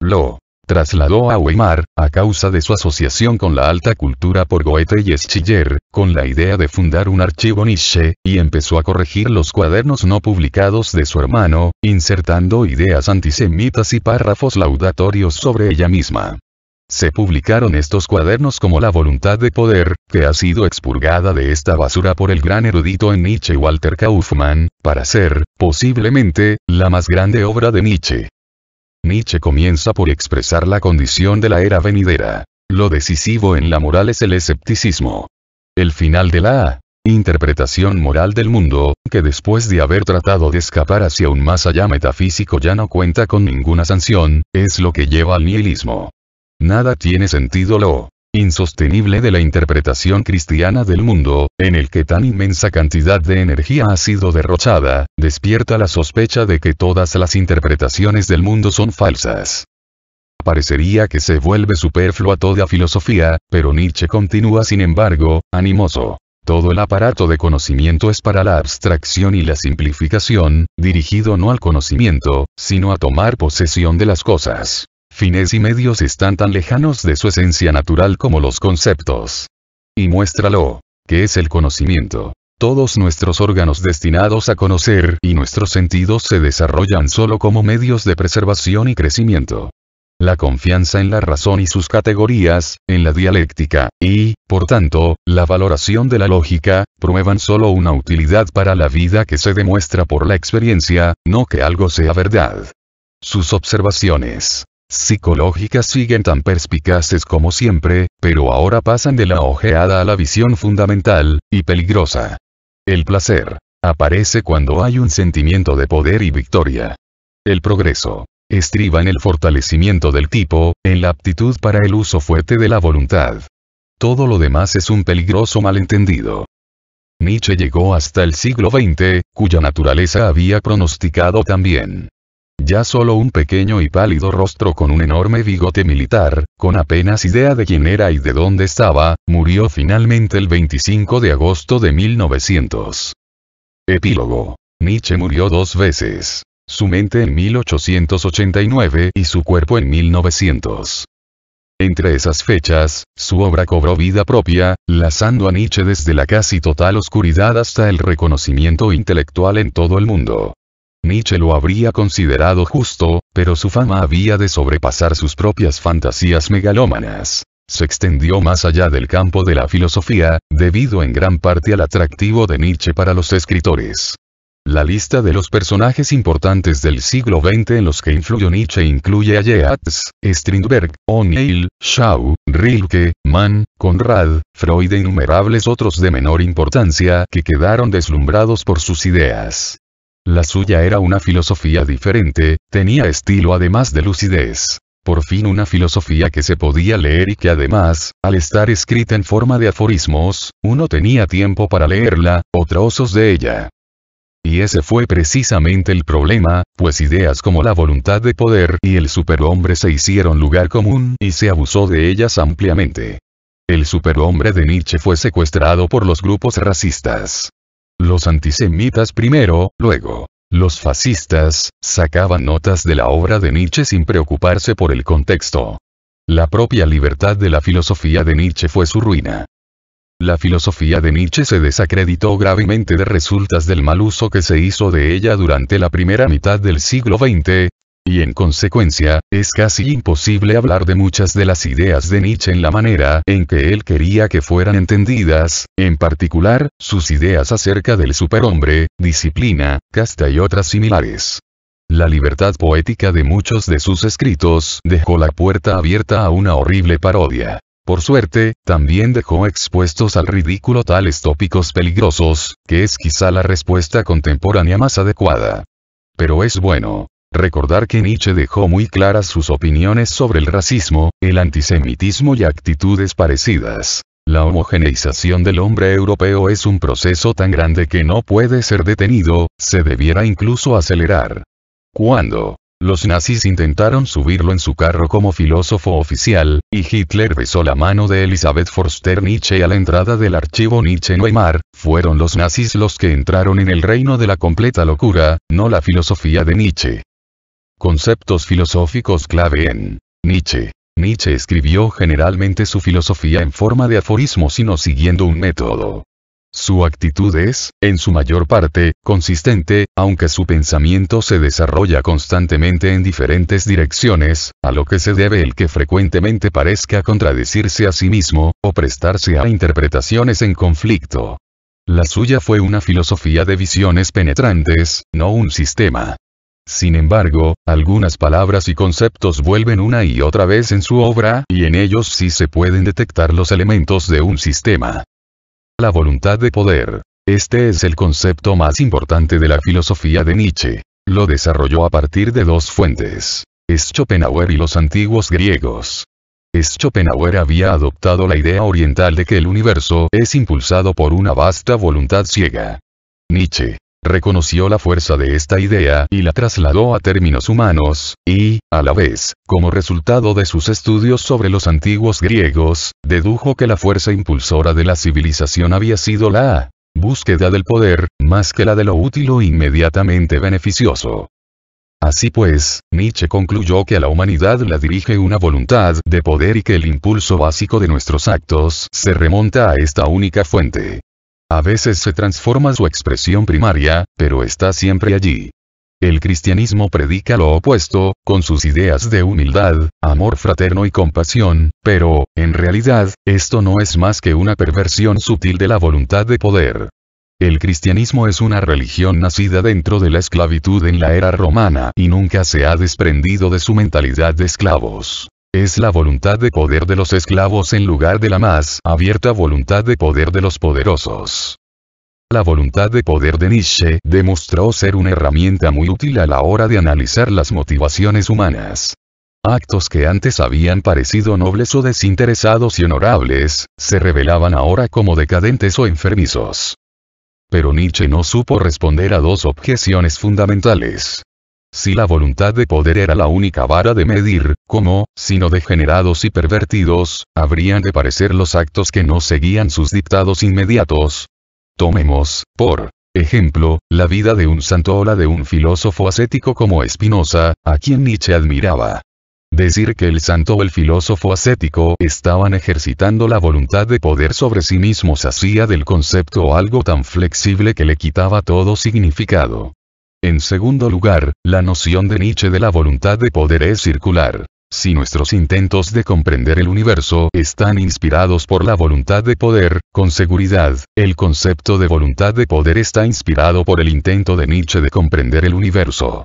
Lo trasladó a Weimar, a causa de su asociación con la alta cultura por Goethe y Schiller, con la idea de fundar un archivo Nietzsche, y empezó a corregir los cuadernos no publicados de su hermano, insertando ideas antisemitas y párrafos laudatorios sobre ella misma. Se publicaron estos cuadernos como La voluntad de poder, que ha sido expurgada de esta basura por el gran erudito en Nietzsche Walter Kaufmann, para ser, posiblemente, la más grande obra de Nietzsche. Nietzsche comienza por expresar la condición de la era venidera. Lo decisivo en la moral es el escepticismo. El final de la interpretación moral del mundo, que después de haber tratado de escapar hacia un más allá metafísico ya no cuenta con ninguna sanción, es lo que lleva al nihilismo. Nada tiene sentido lo insostenible de la interpretación cristiana del mundo, en el que tan inmensa cantidad de energía ha sido derrochada, despierta la sospecha de que todas las interpretaciones del mundo son falsas. Parecería que se vuelve superflua toda filosofía, pero Nietzsche continúa sin embargo, animoso. Todo el aparato de conocimiento es para la abstracción y la simplificación, dirigido no al conocimiento, sino a tomar posesión de las cosas. Fines y medios están tan lejanos de su esencia natural como los conceptos. Y muéstralo, que es el conocimiento. Todos nuestros órganos destinados a conocer y nuestros sentidos se desarrollan solo como medios de preservación y crecimiento. La confianza en la razón y sus categorías, en la dialéctica, y, por tanto, la valoración de la lógica, prueban solo una utilidad para la vida que se demuestra por la experiencia, no que algo sea verdad. Sus observaciones psicológicas siguen tan perspicaces como siempre, pero ahora pasan de la ojeada a la visión fundamental, y peligrosa. El placer. Aparece cuando hay un sentimiento de poder y victoria. El progreso. Estriba en el fortalecimiento del tipo, en la aptitud para el uso fuerte de la voluntad. Todo lo demás es un peligroso malentendido. Nietzsche llegó hasta el siglo XX, cuya naturaleza había pronosticado también ya solo un pequeño y pálido rostro con un enorme bigote militar, con apenas idea de quién era y de dónde estaba, murió finalmente el 25 de agosto de 1900. Epílogo. Nietzsche murió dos veces. Su mente en 1889 y su cuerpo en 1900. Entre esas fechas, su obra cobró vida propia, lazando a Nietzsche desde la casi total oscuridad hasta el reconocimiento intelectual en todo el mundo. Nietzsche lo habría considerado justo, pero su fama había de sobrepasar sus propias fantasías megalómanas. Se extendió más allá del campo de la filosofía, debido en gran parte al atractivo de Nietzsche para los escritores. La lista de los personajes importantes del siglo XX en los que influyó Nietzsche incluye a Yeats, Strindberg, O'Neill, Shaw, Rilke, Mann, Conrad, Freud e innumerables otros de menor importancia que quedaron deslumbrados por sus ideas. La suya era una filosofía diferente, tenía estilo además de lucidez. Por fin una filosofía que se podía leer y que además, al estar escrita en forma de aforismos, uno tenía tiempo para leerla, o trozos de ella. Y ese fue precisamente el problema, pues ideas como la voluntad de poder y el superhombre se hicieron lugar común y se abusó de ellas ampliamente. El superhombre de Nietzsche fue secuestrado por los grupos racistas. Los antisemitas primero, luego. Los fascistas, sacaban notas de la obra de Nietzsche sin preocuparse por el contexto. La propia libertad de la filosofía de Nietzsche fue su ruina. La filosofía de Nietzsche se desacreditó gravemente de resultas del mal uso que se hizo de ella durante la primera mitad del siglo XX, y en consecuencia, es casi imposible hablar de muchas de las ideas de Nietzsche en la manera en que él quería que fueran entendidas, en particular, sus ideas acerca del superhombre, disciplina, casta y otras similares. La libertad poética de muchos de sus escritos dejó la puerta abierta a una horrible parodia. Por suerte, también dejó expuestos al ridículo tales tópicos peligrosos, que es quizá la respuesta contemporánea más adecuada. Pero es bueno, Recordar que Nietzsche dejó muy claras sus opiniones sobre el racismo, el antisemitismo y actitudes parecidas. La homogeneización del hombre europeo es un proceso tan grande que no puede ser detenido, se debiera incluso acelerar. Cuando los nazis intentaron subirlo en su carro como filósofo oficial, y Hitler besó la mano de Elizabeth Forster Nietzsche a la entrada del archivo Nietzsche en fueron los nazis los que entraron en el reino de la completa locura, no la filosofía de Nietzsche. Conceptos filosóficos clave en Nietzsche. Nietzsche escribió generalmente su filosofía en forma de aforismo sino siguiendo un método. Su actitud es, en su mayor parte, consistente, aunque su pensamiento se desarrolla constantemente en diferentes direcciones, a lo que se debe el que frecuentemente parezca contradecirse a sí mismo, o prestarse a interpretaciones en conflicto. La suya fue una filosofía de visiones penetrantes, no un sistema. Sin embargo, algunas palabras y conceptos vuelven una y otra vez en su obra, y en ellos sí se pueden detectar los elementos de un sistema. La voluntad de poder. Este es el concepto más importante de la filosofía de Nietzsche. Lo desarrolló a partir de dos fuentes. Schopenhauer y los antiguos griegos. Schopenhauer había adoptado la idea oriental de que el universo es impulsado por una vasta voluntad ciega. Nietzsche reconoció la fuerza de esta idea y la trasladó a términos humanos, y, a la vez, como resultado de sus estudios sobre los antiguos griegos, dedujo que la fuerza impulsora de la civilización había sido la búsqueda del poder, más que la de lo útil o inmediatamente beneficioso. Así pues, Nietzsche concluyó que a la humanidad la dirige una voluntad de poder y que el impulso básico de nuestros actos se remonta a esta única fuente. A veces se transforma su expresión primaria, pero está siempre allí. El cristianismo predica lo opuesto, con sus ideas de humildad, amor fraterno y compasión, pero, en realidad, esto no es más que una perversión sutil de la voluntad de poder. El cristianismo es una religión nacida dentro de la esclavitud en la era romana y nunca se ha desprendido de su mentalidad de esclavos. Es la voluntad de poder de los esclavos en lugar de la más abierta voluntad de poder de los poderosos. La voluntad de poder de Nietzsche demostró ser una herramienta muy útil a la hora de analizar las motivaciones humanas. Actos que antes habían parecido nobles o desinteresados y honorables, se revelaban ahora como decadentes o enfermizos. Pero Nietzsche no supo responder a dos objeciones fundamentales. Si la voluntad de poder era la única vara de medir, ¿cómo, sino degenerados y pervertidos, habrían de parecer los actos que no seguían sus dictados inmediatos? Tomemos, por ejemplo, la vida de un santo o la de un filósofo ascético como Espinosa, a quien Nietzsche admiraba. Decir que el santo o el filósofo ascético estaban ejercitando la voluntad de poder sobre sí mismos hacía del concepto algo tan flexible que le quitaba todo significado. En segundo lugar, la noción de Nietzsche de la voluntad de poder es circular. Si nuestros intentos de comprender el universo están inspirados por la voluntad de poder, con seguridad, el concepto de voluntad de poder está inspirado por el intento de Nietzsche de comprender el universo.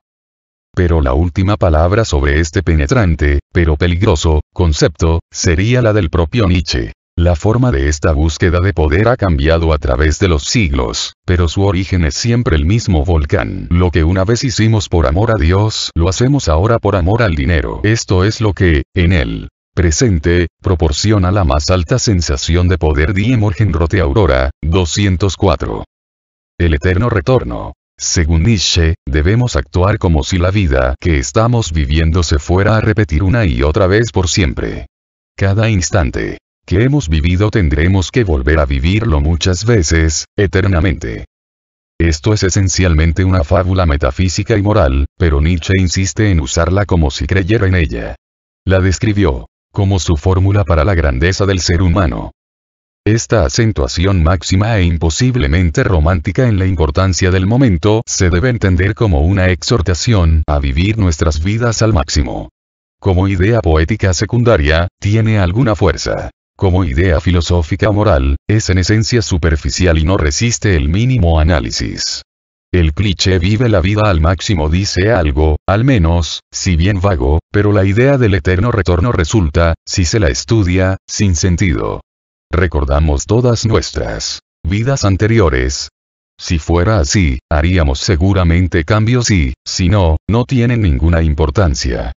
Pero la última palabra sobre este penetrante, pero peligroso, concepto, sería la del propio Nietzsche. La forma de esta búsqueda de poder ha cambiado a través de los siglos, pero su origen es siempre el mismo volcán. Lo que una vez hicimos por amor a Dios, lo hacemos ahora por amor al dinero. Esto es lo que, en el presente, proporciona la más alta sensación de poder Diemorgen Rote Aurora, 204. El eterno retorno. Según Nietzsche, debemos actuar como si la vida que estamos viviendo se fuera a repetir una y otra vez por siempre. Cada instante, que hemos vivido tendremos que volver a vivirlo muchas veces, eternamente. Esto es esencialmente una fábula metafísica y moral, pero Nietzsche insiste en usarla como si creyera en ella. La describió como su fórmula para la grandeza del ser humano. Esta acentuación máxima e imposiblemente romántica en la importancia del momento se debe entender como una exhortación a vivir nuestras vidas al máximo. Como idea poética secundaria, tiene alguna fuerza. Como idea filosófica moral, es en esencia superficial y no resiste el mínimo análisis. El cliché vive la vida al máximo dice algo, al menos, si bien vago, pero la idea del eterno retorno resulta, si se la estudia, sin sentido. Recordamos todas nuestras vidas anteriores. Si fuera así, haríamos seguramente cambios y, si no, no tienen ninguna importancia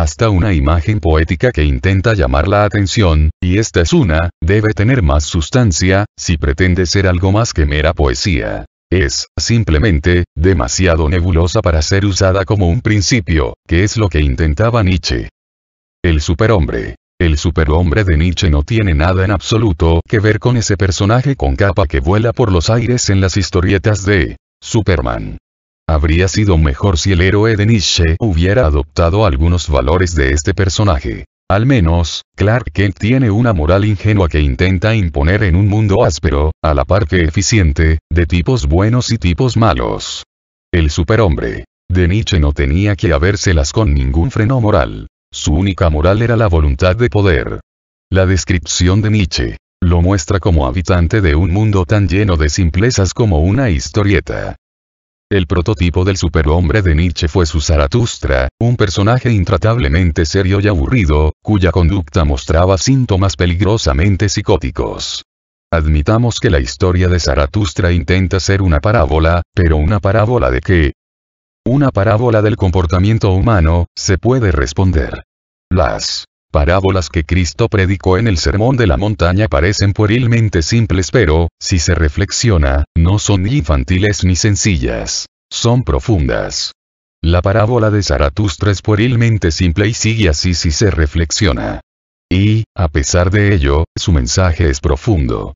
hasta una imagen poética que intenta llamar la atención, y esta es una, debe tener más sustancia, si pretende ser algo más que mera poesía. Es, simplemente, demasiado nebulosa para ser usada como un principio, que es lo que intentaba Nietzsche. El superhombre. El superhombre de Nietzsche no tiene nada en absoluto que ver con ese personaje con capa que vuela por los aires en las historietas de Superman. Habría sido mejor si el héroe de Nietzsche hubiera adoptado algunos valores de este personaje. Al menos, Clark Kent tiene una moral ingenua que intenta imponer en un mundo áspero, a la par que eficiente, de tipos buenos y tipos malos. El superhombre. De Nietzsche no tenía que habérselas con ningún freno moral. Su única moral era la voluntad de poder. La descripción de Nietzsche lo muestra como habitante de un mundo tan lleno de simplezas como una historieta. El prototipo del superhombre de Nietzsche fue su Zaratustra, un personaje intratablemente serio y aburrido, cuya conducta mostraba síntomas peligrosamente psicóticos. Admitamos que la historia de Zaratustra intenta ser una parábola, pero una parábola de qué? Una parábola del comportamiento humano, se puede responder. Las parábolas que Cristo predicó en el Sermón de la Montaña parecen puerilmente simples pero, si se reflexiona, no son ni infantiles ni sencillas. Son profundas. La parábola de Zaratustra es puerilmente simple y sigue así si se reflexiona. Y, a pesar de ello, su mensaje es profundo.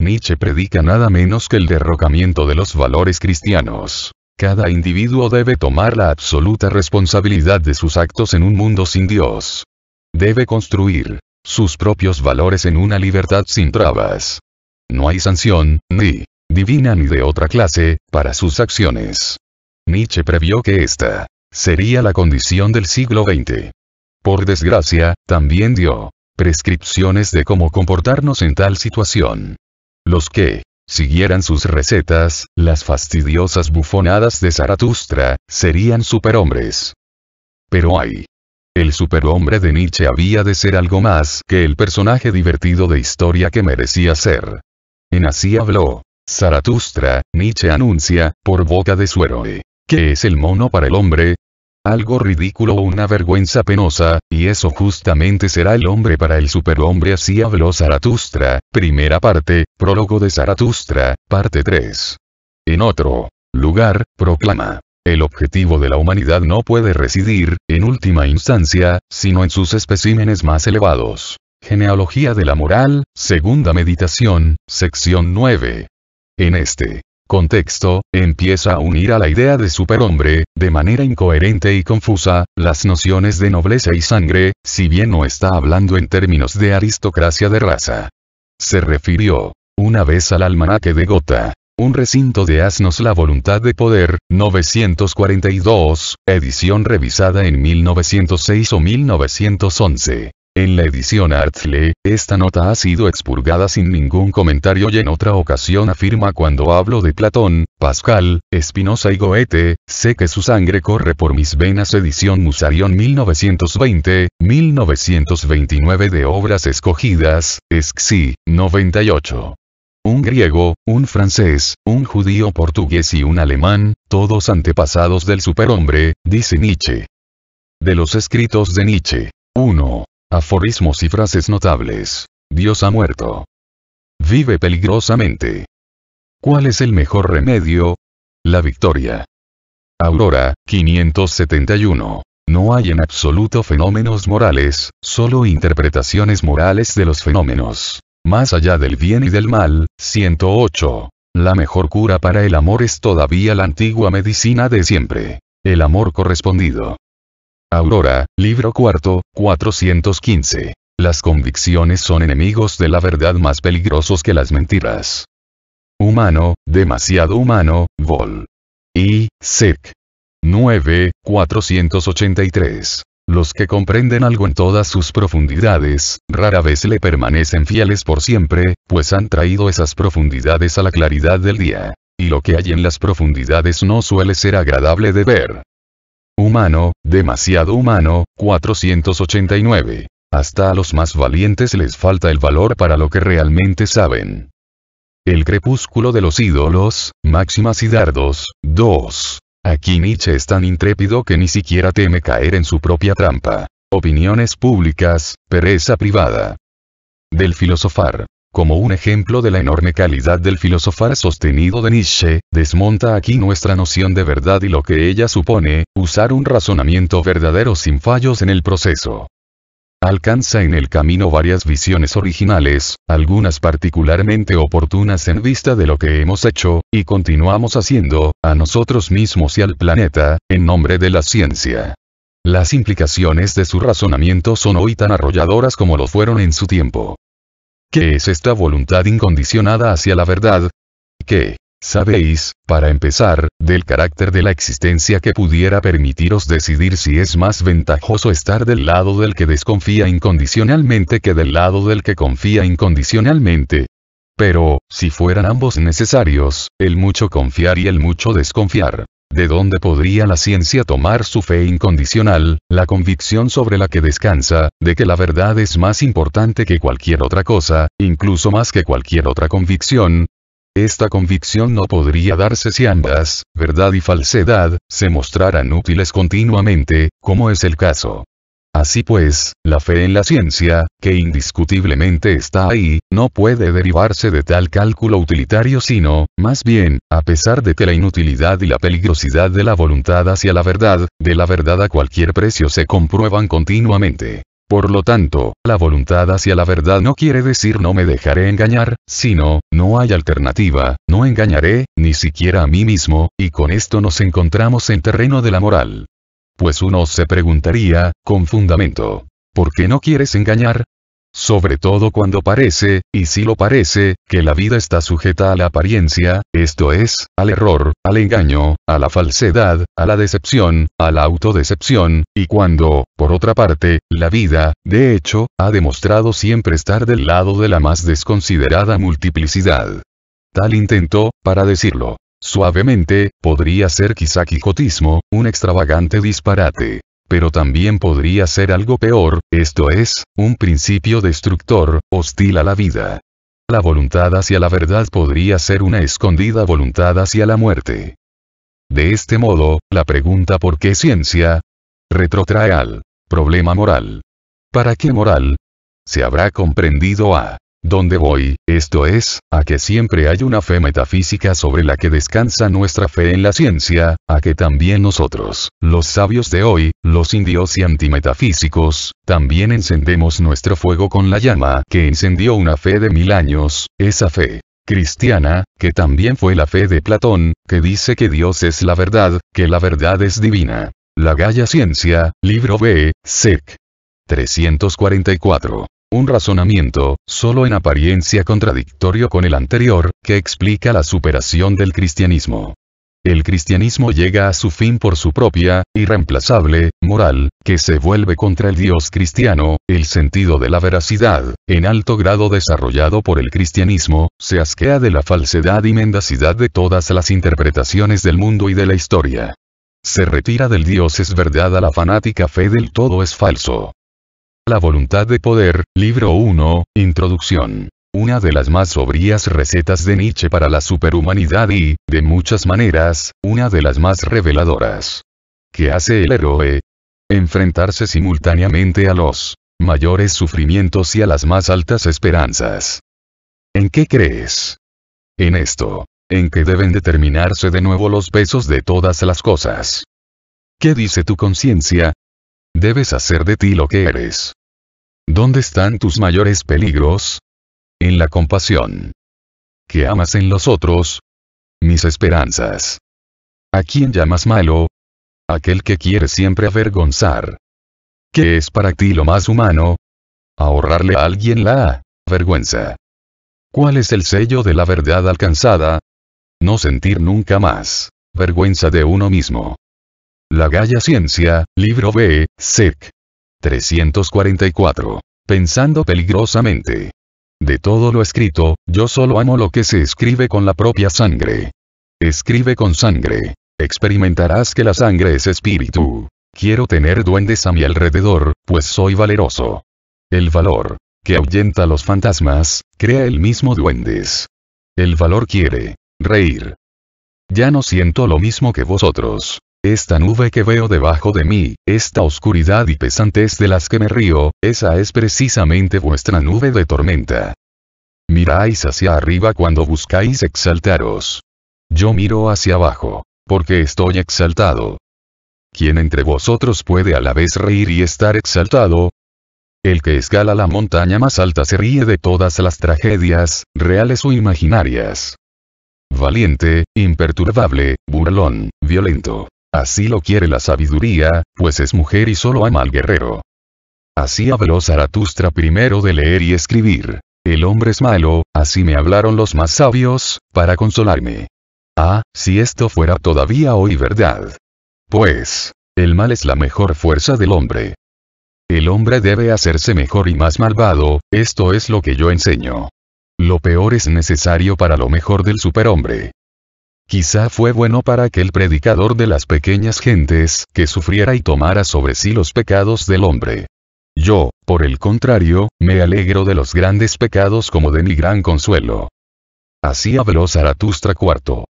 Nietzsche predica nada menos que el derrocamiento de los valores cristianos. Cada individuo debe tomar la absoluta responsabilidad de sus actos en un mundo sin Dios. Debe construir sus propios valores en una libertad sin trabas. No hay sanción, ni divina ni de otra clase, para sus acciones. Nietzsche previó que esta sería la condición del siglo XX. Por desgracia, también dio prescripciones de cómo comportarnos en tal situación. Los que siguieran sus recetas, las fastidiosas bufonadas de Zaratustra, serían superhombres. Pero hay el superhombre de Nietzsche había de ser algo más que el personaje divertido de historia que merecía ser. En así habló. Zaratustra, Nietzsche anuncia, por boca de su héroe. ¿Qué es el mono para el hombre? Algo ridículo o una vergüenza penosa, y eso justamente será el hombre para el superhombre así habló Zaratustra, primera parte, prólogo de Zaratustra, parte 3. En otro lugar, proclama, el objetivo de la humanidad no puede residir, en última instancia, sino en sus especímenes más elevados. Genealogía de la moral, segunda meditación, sección 9. En este contexto, empieza a unir a la idea de superhombre, de manera incoherente y confusa, las nociones de nobleza y sangre, si bien no está hablando en términos de aristocracia de raza. Se refirió, una vez al almanaque de Gotha, un recinto de asnos La voluntad de poder, 942, edición revisada en 1906 o 1911. En la edición Artle, esta nota ha sido expurgada sin ningún comentario y en otra ocasión afirma cuando hablo de Platón, Pascal, Espinosa y Goethe, sé que su sangre corre por mis venas edición Musarión 1920, 1929 de Obras Escogidas, Exxi, 98 un griego, un francés, un judío portugués y un alemán, todos antepasados del superhombre, dice Nietzsche. De los escritos de Nietzsche. 1. Aforismos y frases notables. Dios ha muerto. Vive peligrosamente. ¿Cuál es el mejor remedio? La victoria. Aurora, 571. No hay en absoluto fenómenos morales, solo interpretaciones morales de los fenómenos. Más allá del bien y del mal, 108. La mejor cura para el amor es todavía la antigua medicina de siempre. El amor correspondido. Aurora, libro cuarto, 415. Las convicciones son enemigos de la verdad más peligrosos que las mentiras. Humano, demasiado humano, Vol. I, Sec. 9, 483. Los que comprenden algo en todas sus profundidades, rara vez le permanecen fieles por siempre, pues han traído esas profundidades a la claridad del día. Y lo que hay en las profundidades no suele ser agradable de ver. Humano, demasiado humano, 489. Hasta a los más valientes les falta el valor para lo que realmente saben. El crepúsculo de los ídolos, máximas y dardos, 2. Aquí Nietzsche es tan intrépido que ni siquiera teme caer en su propia trampa. Opiniones públicas, pereza privada. Del filosofar. Como un ejemplo de la enorme calidad del filosofar sostenido de Nietzsche, desmonta aquí nuestra noción de verdad y lo que ella supone, usar un razonamiento verdadero sin fallos en el proceso. Alcanza en el camino varias visiones originales, algunas particularmente oportunas en vista de lo que hemos hecho, y continuamos haciendo, a nosotros mismos y al planeta, en nombre de la ciencia. Las implicaciones de su razonamiento son hoy tan arrolladoras como lo fueron en su tiempo. ¿Qué es esta voluntad incondicionada hacia la verdad? ¿Qué? Sabéis, para empezar, del carácter de la existencia que pudiera permitiros decidir si es más ventajoso estar del lado del que desconfía incondicionalmente que del lado del que confía incondicionalmente. Pero, si fueran ambos necesarios, el mucho confiar y el mucho desconfiar, ¿de dónde podría la ciencia tomar su fe incondicional, la convicción sobre la que descansa, de que la verdad es más importante que cualquier otra cosa, incluso más que cualquier otra convicción, esta convicción no podría darse si ambas, verdad y falsedad, se mostraran útiles continuamente, como es el caso. Así pues, la fe en la ciencia, que indiscutiblemente está ahí, no puede derivarse de tal cálculo utilitario sino, más bien, a pesar de que la inutilidad y la peligrosidad de la voluntad hacia la verdad, de la verdad a cualquier precio se comprueban continuamente. Por lo tanto, la voluntad hacia la verdad no quiere decir no me dejaré engañar, sino, no hay alternativa, no engañaré, ni siquiera a mí mismo, y con esto nos encontramos en terreno de la moral. Pues uno se preguntaría, con fundamento, ¿por qué no quieres engañar? sobre todo cuando parece, y si lo parece, que la vida está sujeta a la apariencia, esto es, al error, al engaño, a la falsedad, a la decepción, a la autodecepción, y cuando, por otra parte, la vida, de hecho, ha demostrado siempre estar del lado de la más desconsiderada multiplicidad. Tal intento, para decirlo suavemente, podría ser quizá quijotismo, un extravagante disparate. Pero también podría ser algo peor, esto es, un principio destructor, hostil a la vida. La voluntad hacia la verdad podría ser una escondida voluntad hacia la muerte. De este modo, la pregunta ¿por qué ciencia? retrotrae al problema moral. ¿Para qué moral? Se habrá comprendido a donde voy, esto es, a que siempre hay una fe metafísica sobre la que descansa nuestra fe en la ciencia, a que también nosotros, los sabios de hoy, los indios y antimetafísicos, también encendemos nuestro fuego con la llama que encendió una fe de mil años, esa fe cristiana, que también fue la fe de Platón, que dice que Dios es la verdad, que la verdad es divina. La Gaya Ciencia, libro B, sec. 344. Un razonamiento, solo en apariencia contradictorio con el anterior, que explica la superación del cristianismo. El cristianismo llega a su fin por su propia, irreemplazable, moral, que se vuelve contra el Dios cristiano, el sentido de la veracidad, en alto grado desarrollado por el cristianismo, se asquea de la falsedad y mendacidad de todas las interpretaciones del mundo y de la historia. Se retira del Dios es verdad a la fanática fe del todo es falso. La voluntad de poder, libro 1, introducción. Una de las más sobrias recetas de Nietzsche para la superhumanidad y, de muchas maneras, una de las más reveladoras. ¿Qué hace el héroe? Enfrentarse simultáneamente a los mayores sufrimientos y a las más altas esperanzas. ¿En qué crees? En esto. En que deben determinarse de nuevo los pesos de todas las cosas. ¿Qué dice tu conciencia? Debes hacer de ti lo que eres. ¿Dónde están tus mayores peligros? En la compasión. ¿Qué amas en los otros? Mis esperanzas. ¿A quién llamas malo? Aquel que quiere siempre avergonzar. ¿Qué es para ti lo más humano? Ahorrarle a alguien la vergüenza. ¿Cuál es el sello de la verdad alcanzada? No sentir nunca más vergüenza de uno mismo. La Galla Ciencia, libro B, sec. 344. Pensando peligrosamente. De todo lo escrito, yo solo amo lo que se escribe con la propia sangre. Escribe con sangre. Experimentarás que la sangre es espíritu. Quiero tener duendes a mi alrededor, pues soy valeroso. El valor, que ahuyenta los fantasmas, crea el mismo duendes. El valor quiere reír. Ya no siento lo mismo que vosotros. Esta nube que veo debajo de mí, esta oscuridad y pesantez de las que me río, esa es precisamente vuestra nube de tormenta. Miráis hacia arriba cuando buscáis exaltaros. Yo miro hacia abajo, porque estoy exaltado. ¿Quién entre vosotros puede a la vez reír y estar exaltado? El que escala la montaña más alta se ríe de todas las tragedias, reales o imaginarias. Valiente, imperturbable, burlón, violento. Así lo quiere la sabiduría, pues es mujer y solo ama al guerrero. Así habló Zaratustra primero de leer y escribir. El hombre es malo, así me hablaron los más sabios, para consolarme. Ah, si esto fuera todavía hoy verdad. Pues, el mal es la mejor fuerza del hombre. El hombre debe hacerse mejor y más malvado, esto es lo que yo enseño. Lo peor es necesario para lo mejor del superhombre. Quizá fue bueno para aquel predicador de las pequeñas gentes, que sufriera y tomara sobre sí los pecados del hombre. Yo, por el contrario, me alegro de los grandes pecados como de mi gran consuelo. Así habló Zaratustra IV.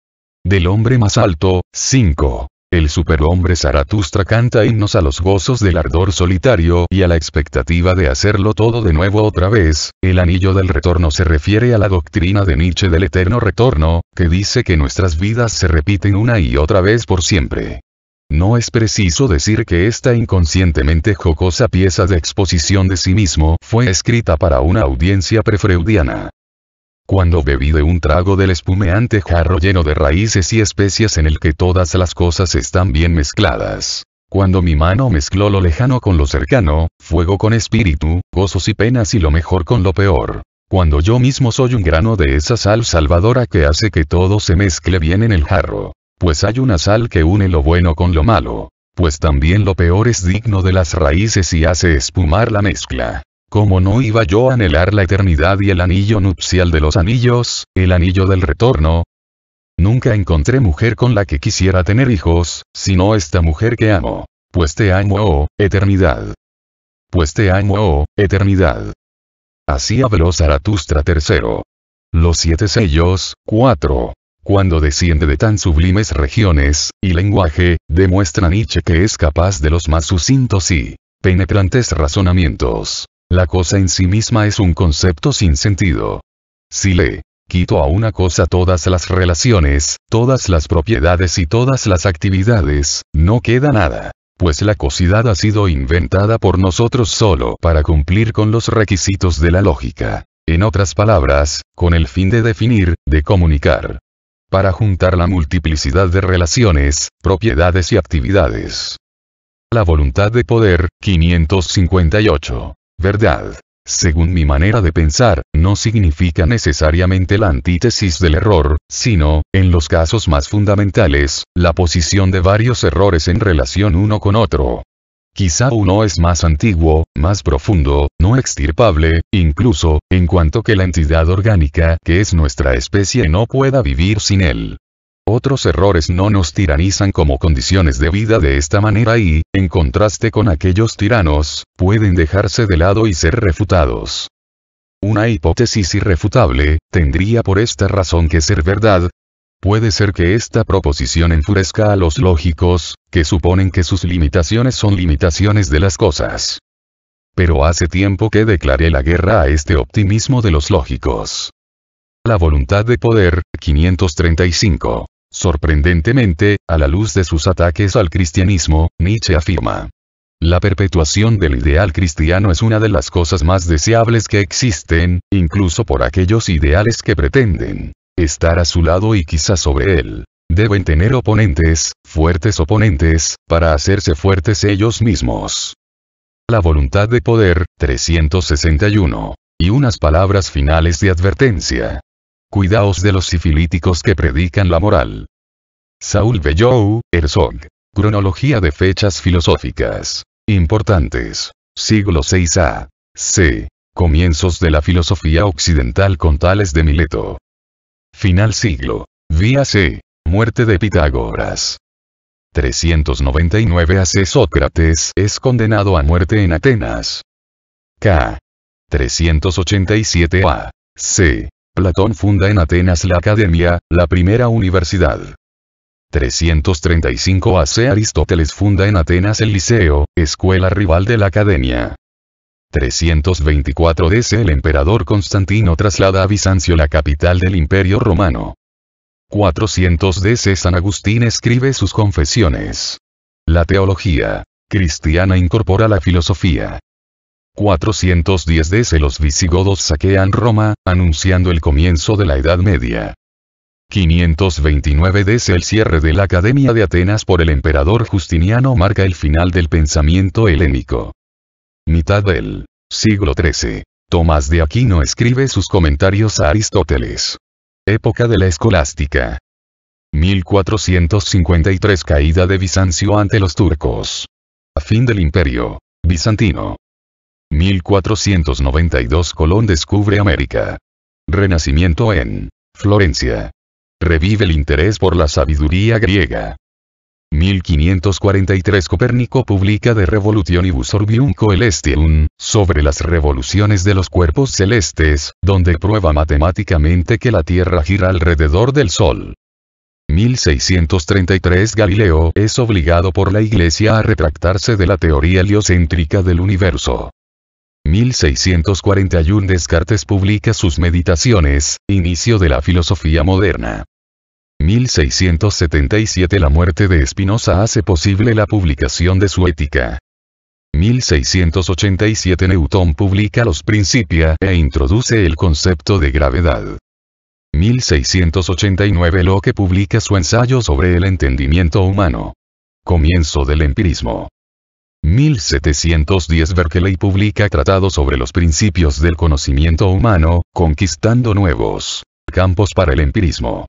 Del hombre más alto, 5. El superhombre Zaratustra canta himnos a los gozos del ardor solitario y a la expectativa de hacerlo todo de nuevo otra vez. El anillo del retorno se refiere a la doctrina de Nietzsche del eterno retorno, que dice que nuestras vidas se repiten una y otra vez por siempre. No es preciso decir que esta inconscientemente jocosa pieza de exposición de sí mismo fue escrita para una audiencia prefreudiana. Cuando bebí de un trago del espumeante jarro lleno de raíces y especias en el que todas las cosas están bien mezcladas. Cuando mi mano mezcló lo lejano con lo cercano, fuego con espíritu, gozos y penas y lo mejor con lo peor. Cuando yo mismo soy un grano de esa sal salvadora que hace que todo se mezcle bien en el jarro. Pues hay una sal que une lo bueno con lo malo. Pues también lo peor es digno de las raíces y hace espumar la mezcla. ¿Cómo no iba yo a anhelar la eternidad y el anillo nupcial de los anillos, el anillo del retorno? Nunca encontré mujer con la que quisiera tener hijos, sino esta mujer que amo. Pues te amo, oh, eternidad. Pues te amo, oh, eternidad. Así habló Zaratustra III. Los siete sellos, cuatro. Cuando desciende de tan sublimes regiones, y lenguaje, demuestra Nietzsche que es capaz de los más sucintos y penetrantes razonamientos. La cosa en sí misma es un concepto sin sentido. Si le quito a una cosa todas las relaciones, todas las propiedades y todas las actividades, no queda nada. Pues la cosidad ha sido inventada por nosotros solo para cumplir con los requisitos de la lógica. En otras palabras, con el fin de definir, de comunicar. Para juntar la multiplicidad de relaciones, propiedades y actividades. La voluntad de poder, 558. Verdad. Según mi manera de pensar, no significa necesariamente la antítesis del error, sino, en los casos más fundamentales, la posición de varios errores en relación uno con otro. Quizá uno es más antiguo, más profundo, no extirpable, incluso, en cuanto que la entidad orgánica que es nuestra especie no pueda vivir sin él. Otros errores no nos tiranizan como condiciones de vida de esta manera y, en contraste con aquellos tiranos, pueden dejarse de lado y ser refutados. Una hipótesis irrefutable, tendría por esta razón que ser verdad. Puede ser que esta proposición enfurezca a los lógicos, que suponen que sus limitaciones son limitaciones de las cosas. Pero hace tiempo que declaré la guerra a este optimismo de los lógicos. La voluntad de poder, 535. Sorprendentemente, a la luz de sus ataques al cristianismo, Nietzsche afirma. La perpetuación del ideal cristiano es una de las cosas más deseables que existen, incluso por aquellos ideales que pretenden estar a su lado y quizás sobre él. Deben tener oponentes, fuertes oponentes, para hacerse fuertes ellos mismos. La voluntad de poder, 361. Y unas palabras finales de advertencia. Cuidaos de los sifilíticos que predican la moral. Saúl Bellou, Herzog. Cronología de fechas filosóficas. Importantes. Siglo 6a. C. Comienzos de la filosofía occidental con Tales de Mileto. Final siglo. Vía C. Muerte de Pitágoras. 399 AC Sócrates es condenado a muerte en Atenas. K. 387 A. C. Platón funda en Atenas la Academia, la primera universidad. 335 AC Aristóteles funda en Atenas el Liceo, escuela rival de la Academia. 324 DC el emperador Constantino traslada a Bizancio la capital del Imperio Romano. 400 DC San Agustín escribe sus confesiones. La teología cristiana incorpora la filosofía. 410 DC los visigodos saquean Roma, anunciando el comienzo de la Edad Media. 529 DC el cierre de la Academia de Atenas por el emperador Justiniano marca el final del pensamiento helénico. Mitad del siglo XIII. Tomás de Aquino escribe sus comentarios a Aristóteles. Época de la escolástica. 1453 Caída de Bizancio ante los turcos. A fin del imperio bizantino. 1492 Colón descubre América. Renacimiento en Florencia. Revive el interés por la sabiduría griega. 1543 Copérnico publica De Revolutionibus Orbium Coelestium, sobre las revoluciones de los cuerpos celestes, donde prueba matemáticamente que la Tierra gira alrededor del Sol. 1633 Galileo es obligado por la Iglesia a retractarse de la teoría heliocéntrica del universo. 1641 Descartes publica sus Meditaciones, inicio de la filosofía moderna. 1677 La muerte de Spinoza hace posible la publicación de su Ética. 1687 Newton publica los Principia e introduce el concepto de gravedad. 1689 Locke publica su ensayo sobre el entendimiento humano. Comienzo del empirismo. 1710 Berkeley publica Tratado sobre los principios del conocimiento humano, conquistando nuevos campos para el empirismo.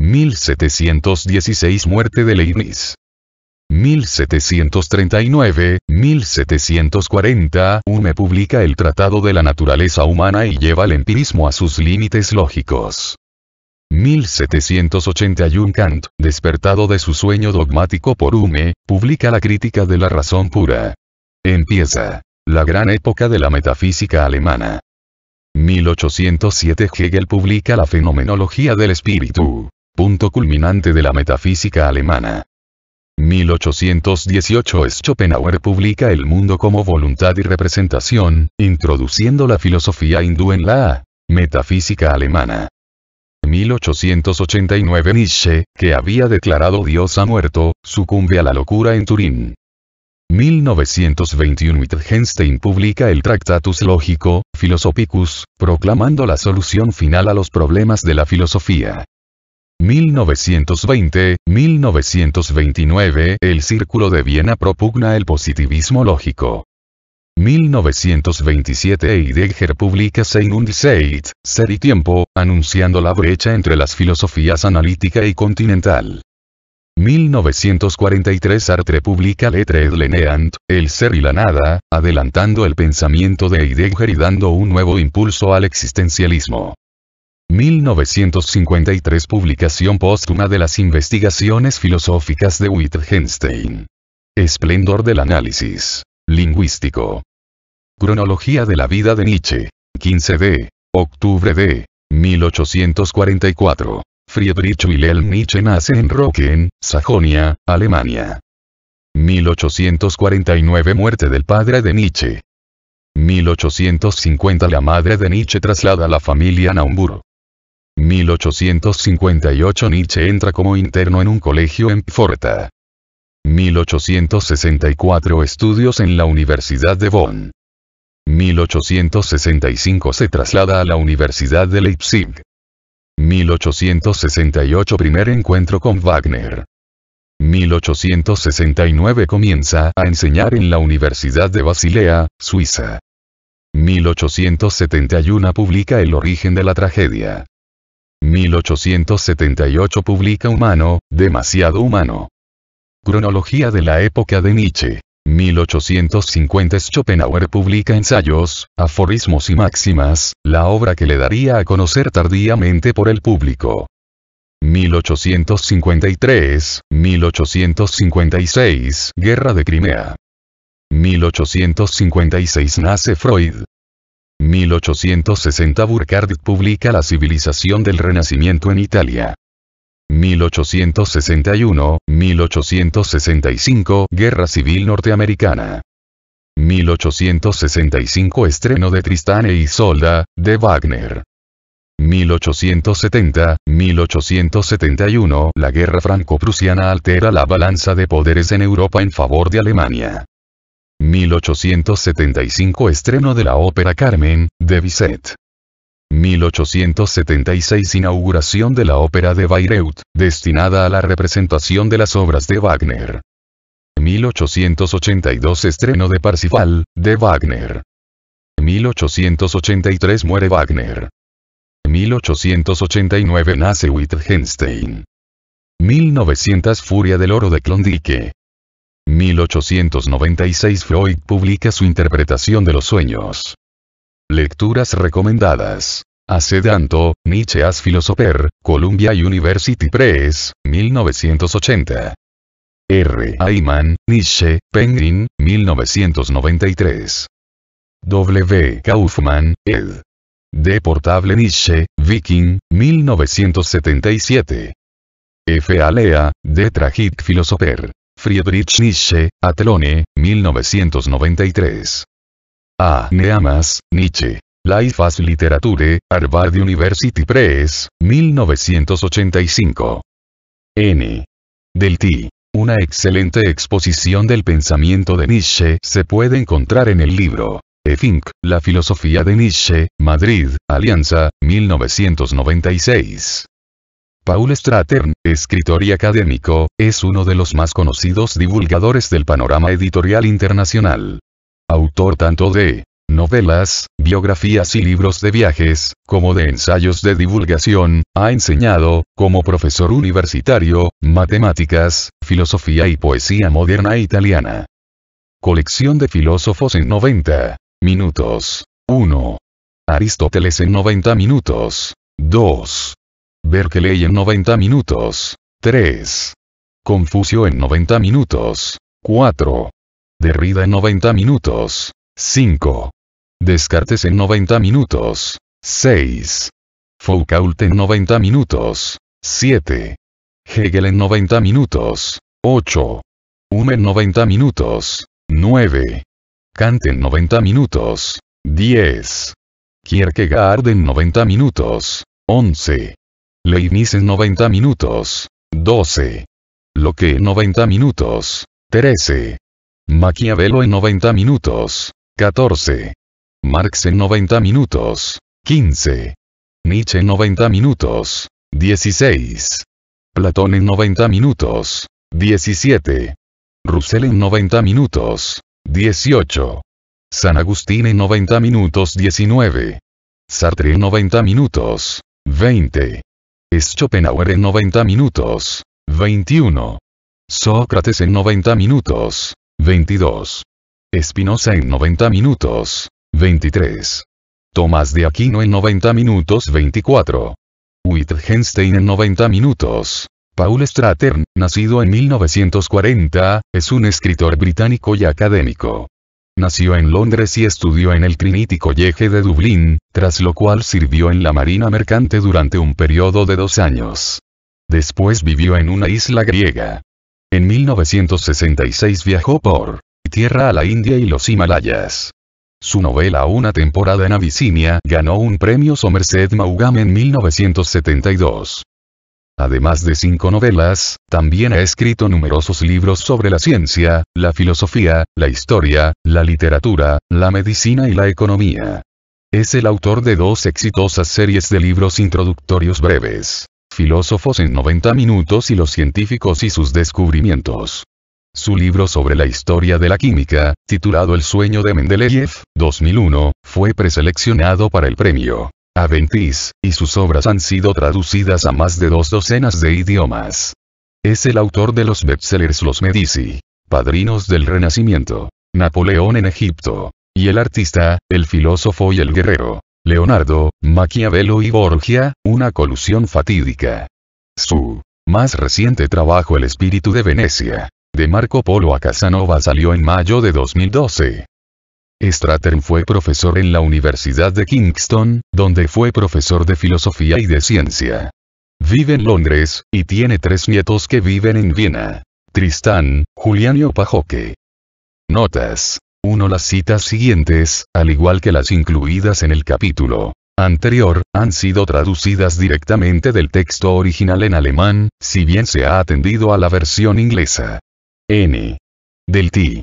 1716 Muerte de Leibniz. 1739, 1740, Hume publica el Tratado de la Naturaleza Humana y lleva el empirismo a sus límites lógicos. 1781 Kant, despertado de su sueño dogmático por Hume, publica la crítica de la razón pura. Empieza. La gran época de la metafísica alemana. 1807 Hegel publica la fenomenología del espíritu. Punto culminante de la metafísica alemana. 1818 Schopenhauer publica El mundo como voluntad y representación, introduciendo la filosofía hindú en la metafísica alemana. 1889 Nietzsche, que había declarado Dios ha muerto, sucumbe a la locura en Turín. 1921 Wittgenstein publica el Tractatus Lógico, Philosophicus, proclamando la solución final a los problemas de la filosofía. 1920-1929 El Círculo de Viena propugna el positivismo lógico. 1927 Heidegger publica Sein und Zeit, Ser y Tiempo, anunciando la brecha entre las filosofías analítica y continental. 1943 Sartre publica Lettre et Leneant, El ser y la nada, adelantando el pensamiento de Heidegger y dando un nuevo impulso al existencialismo. 1953 Publicación póstuma de las investigaciones filosóficas de Wittgenstein. Esplendor del análisis lingüístico. Cronología de la vida de Nietzsche. 15 de octubre de 1844. Friedrich Wilhelm Nietzsche nace en Röcken, Sajonia, Alemania. 1849 Muerte del padre de Nietzsche. 1850 La madre de Nietzsche traslada a la familia a Naumburg. 1858 Nietzsche entra como interno en un colegio en Pforta. 1864 Estudios en la Universidad de Bonn. 1865 se traslada a la Universidad de Leipzig. 1868 primer encuentro con Wagner. 1869 comienza a enseñar en la Universidad de Basilea, Suiza. 1871 publica El origen de la tragedia. 1878 publica Humano, demasiado humano. Cronología de la época de Nietzsche. 1850 Schopenhauer publica ensayos, aforismos y máximas, la obra que le daría a conocer tardíamente por el público. 1853, 1856, Guerra de Crimea. 1856 nace Freud. 1860 Burckhardt publica La civilización del Renacimiento en Italia. 1861-1865 Guerra Civil Norteamericana. 1865 Estreno de Tristán e Isolda, de Wagner. 1870-1871 La guerra franco-prusiana altera la balanza de poderes en Europa en favor de Alemania. 1875 Estreno de la ópera Carmen, de Bizet. 1876 Inauguración de la Ópera de Bayreuth, destinada a la representación de las obras de Wagner. 1882 Estreno de Parsifal, de Wagner. 1883 Muere Wagner. 1889 Nace Wittgenstein. 1900 Furia del Oro de Klondike. 1896 Freud publica su interpretación de los sueños. Lecturas recomendadas. Acedanto, Nietzsche as Philosopher, Columbia University Press, 1980. R. Ayman, Nietzsche, Penguin, 1993. W. Kaufman, ed. Portable Nietzsche, Viking, 1977. F. Alea, De Tragic Philosopher. Friedrich Nietzsche, Atlone, 1993. A. Neamas, Nietzsche. Life as Literature, Harvard University Press, 1985. N. Del T. Una excelente exposición del pensamiento de Nietzsche se puede encontrar en el libro. E. Fink, La filosofía de Nietzsche, Madrid, Alianza, 1996. Paul Stratern, escritor y académico, es uno de los más conocidos divulgadores del panorama editorial internacional autor tanto de novelas, biografías y libros de viajes, como de ensayos de divulgación, ha enseñado, como profesor universitario, matemáticas, filosofía y poesía moderna italiana. Colección de filósofos en 90 minutos. 1. Aristóteles en 90 minutos. 2. Berkeley en 90 minutos. 3. Confucio en 90 minutos. 4. Derrida en 90 minutos. 5. Descartes en 90 minutos. 6. Foucault en 90 minutos. 7. Hegel en 90 minutos. 8. Hume en 90 minutos. 9. Kant en 90 minutos. 10. Kierkegaard en 90 minutos. 11. Leibniz en 90 minutos. 12. Loque en 90 minutos. 13. Maquiavelo en 90 minutos. 14. Marx en 90 minutos. 15. Nietzsche en 90 minutos. 16. Platón en 90 minutos. 17. Russell en 90 minutos. 18. San Agustín en 90 minutos 19. Sartre en 90 minutos. 20. Schopenhauer en 90 minutos. 21. Sócrates en 90 minutos. 22. Espinosa en 90 minutos. 23. Tomás de Aquino en 90 minutos 24. Wittgenstein en 90 minutos. Paul Stratern, nacido en 1940, es un escritor británico y académico. Nació en Londres y estudió en el Trinity College de Dublín, tras lo cual sirvió en la Marina Mercante durante un periodo de dos años. Después vivió en una isla griega. En 1966 viajó por tierra a la India y los Himalayas. Su novela Una temporada en Abisinia ganó un premio Somerset Maugham en 1972. Además de cinco novelas, también ha escrito numerosos libros sobre la ciencia, la filosofía, la historia, la literatura, la medicina y la economía. Es el autor de dos exitosas series de libros introductorios breves. Filósofos en 90 minutos y los científicos y sus descubrimientos. Su libro sobre la historia de la química, titulado El sueño de Mendeleev, 2001, fue preseleccionado para el premio Aventis, y sus obras han sido traducidas a más de dos docenas de idiomas. Es el autor de los bestsellers Los Medici, Padrinos del Renacimiento, Napoleón en Egipto, y El artista, el filósofo y el guerrero. Leonardo, Maquiavelo y Borgia, una colusión fatídica. Su más reciente trabajo El espíritu de Venecia, de Marco Polo a Casanova salió en mayo de 2012. Stratern fue profesor en la Universidad de Kingston, donde fue profesor de filosofía y de ciencia. Vive en Londres, y tiene tres nietos que viven en Viena. Tristán, Julián y Opajoque. Notas. 1. Las citas siguientes, al igual que las incluidas en el capítulo anterior, han sido traducidas directamente del texto original en alemán, si bien se ha atendido a la versión inglesa. N. Del T.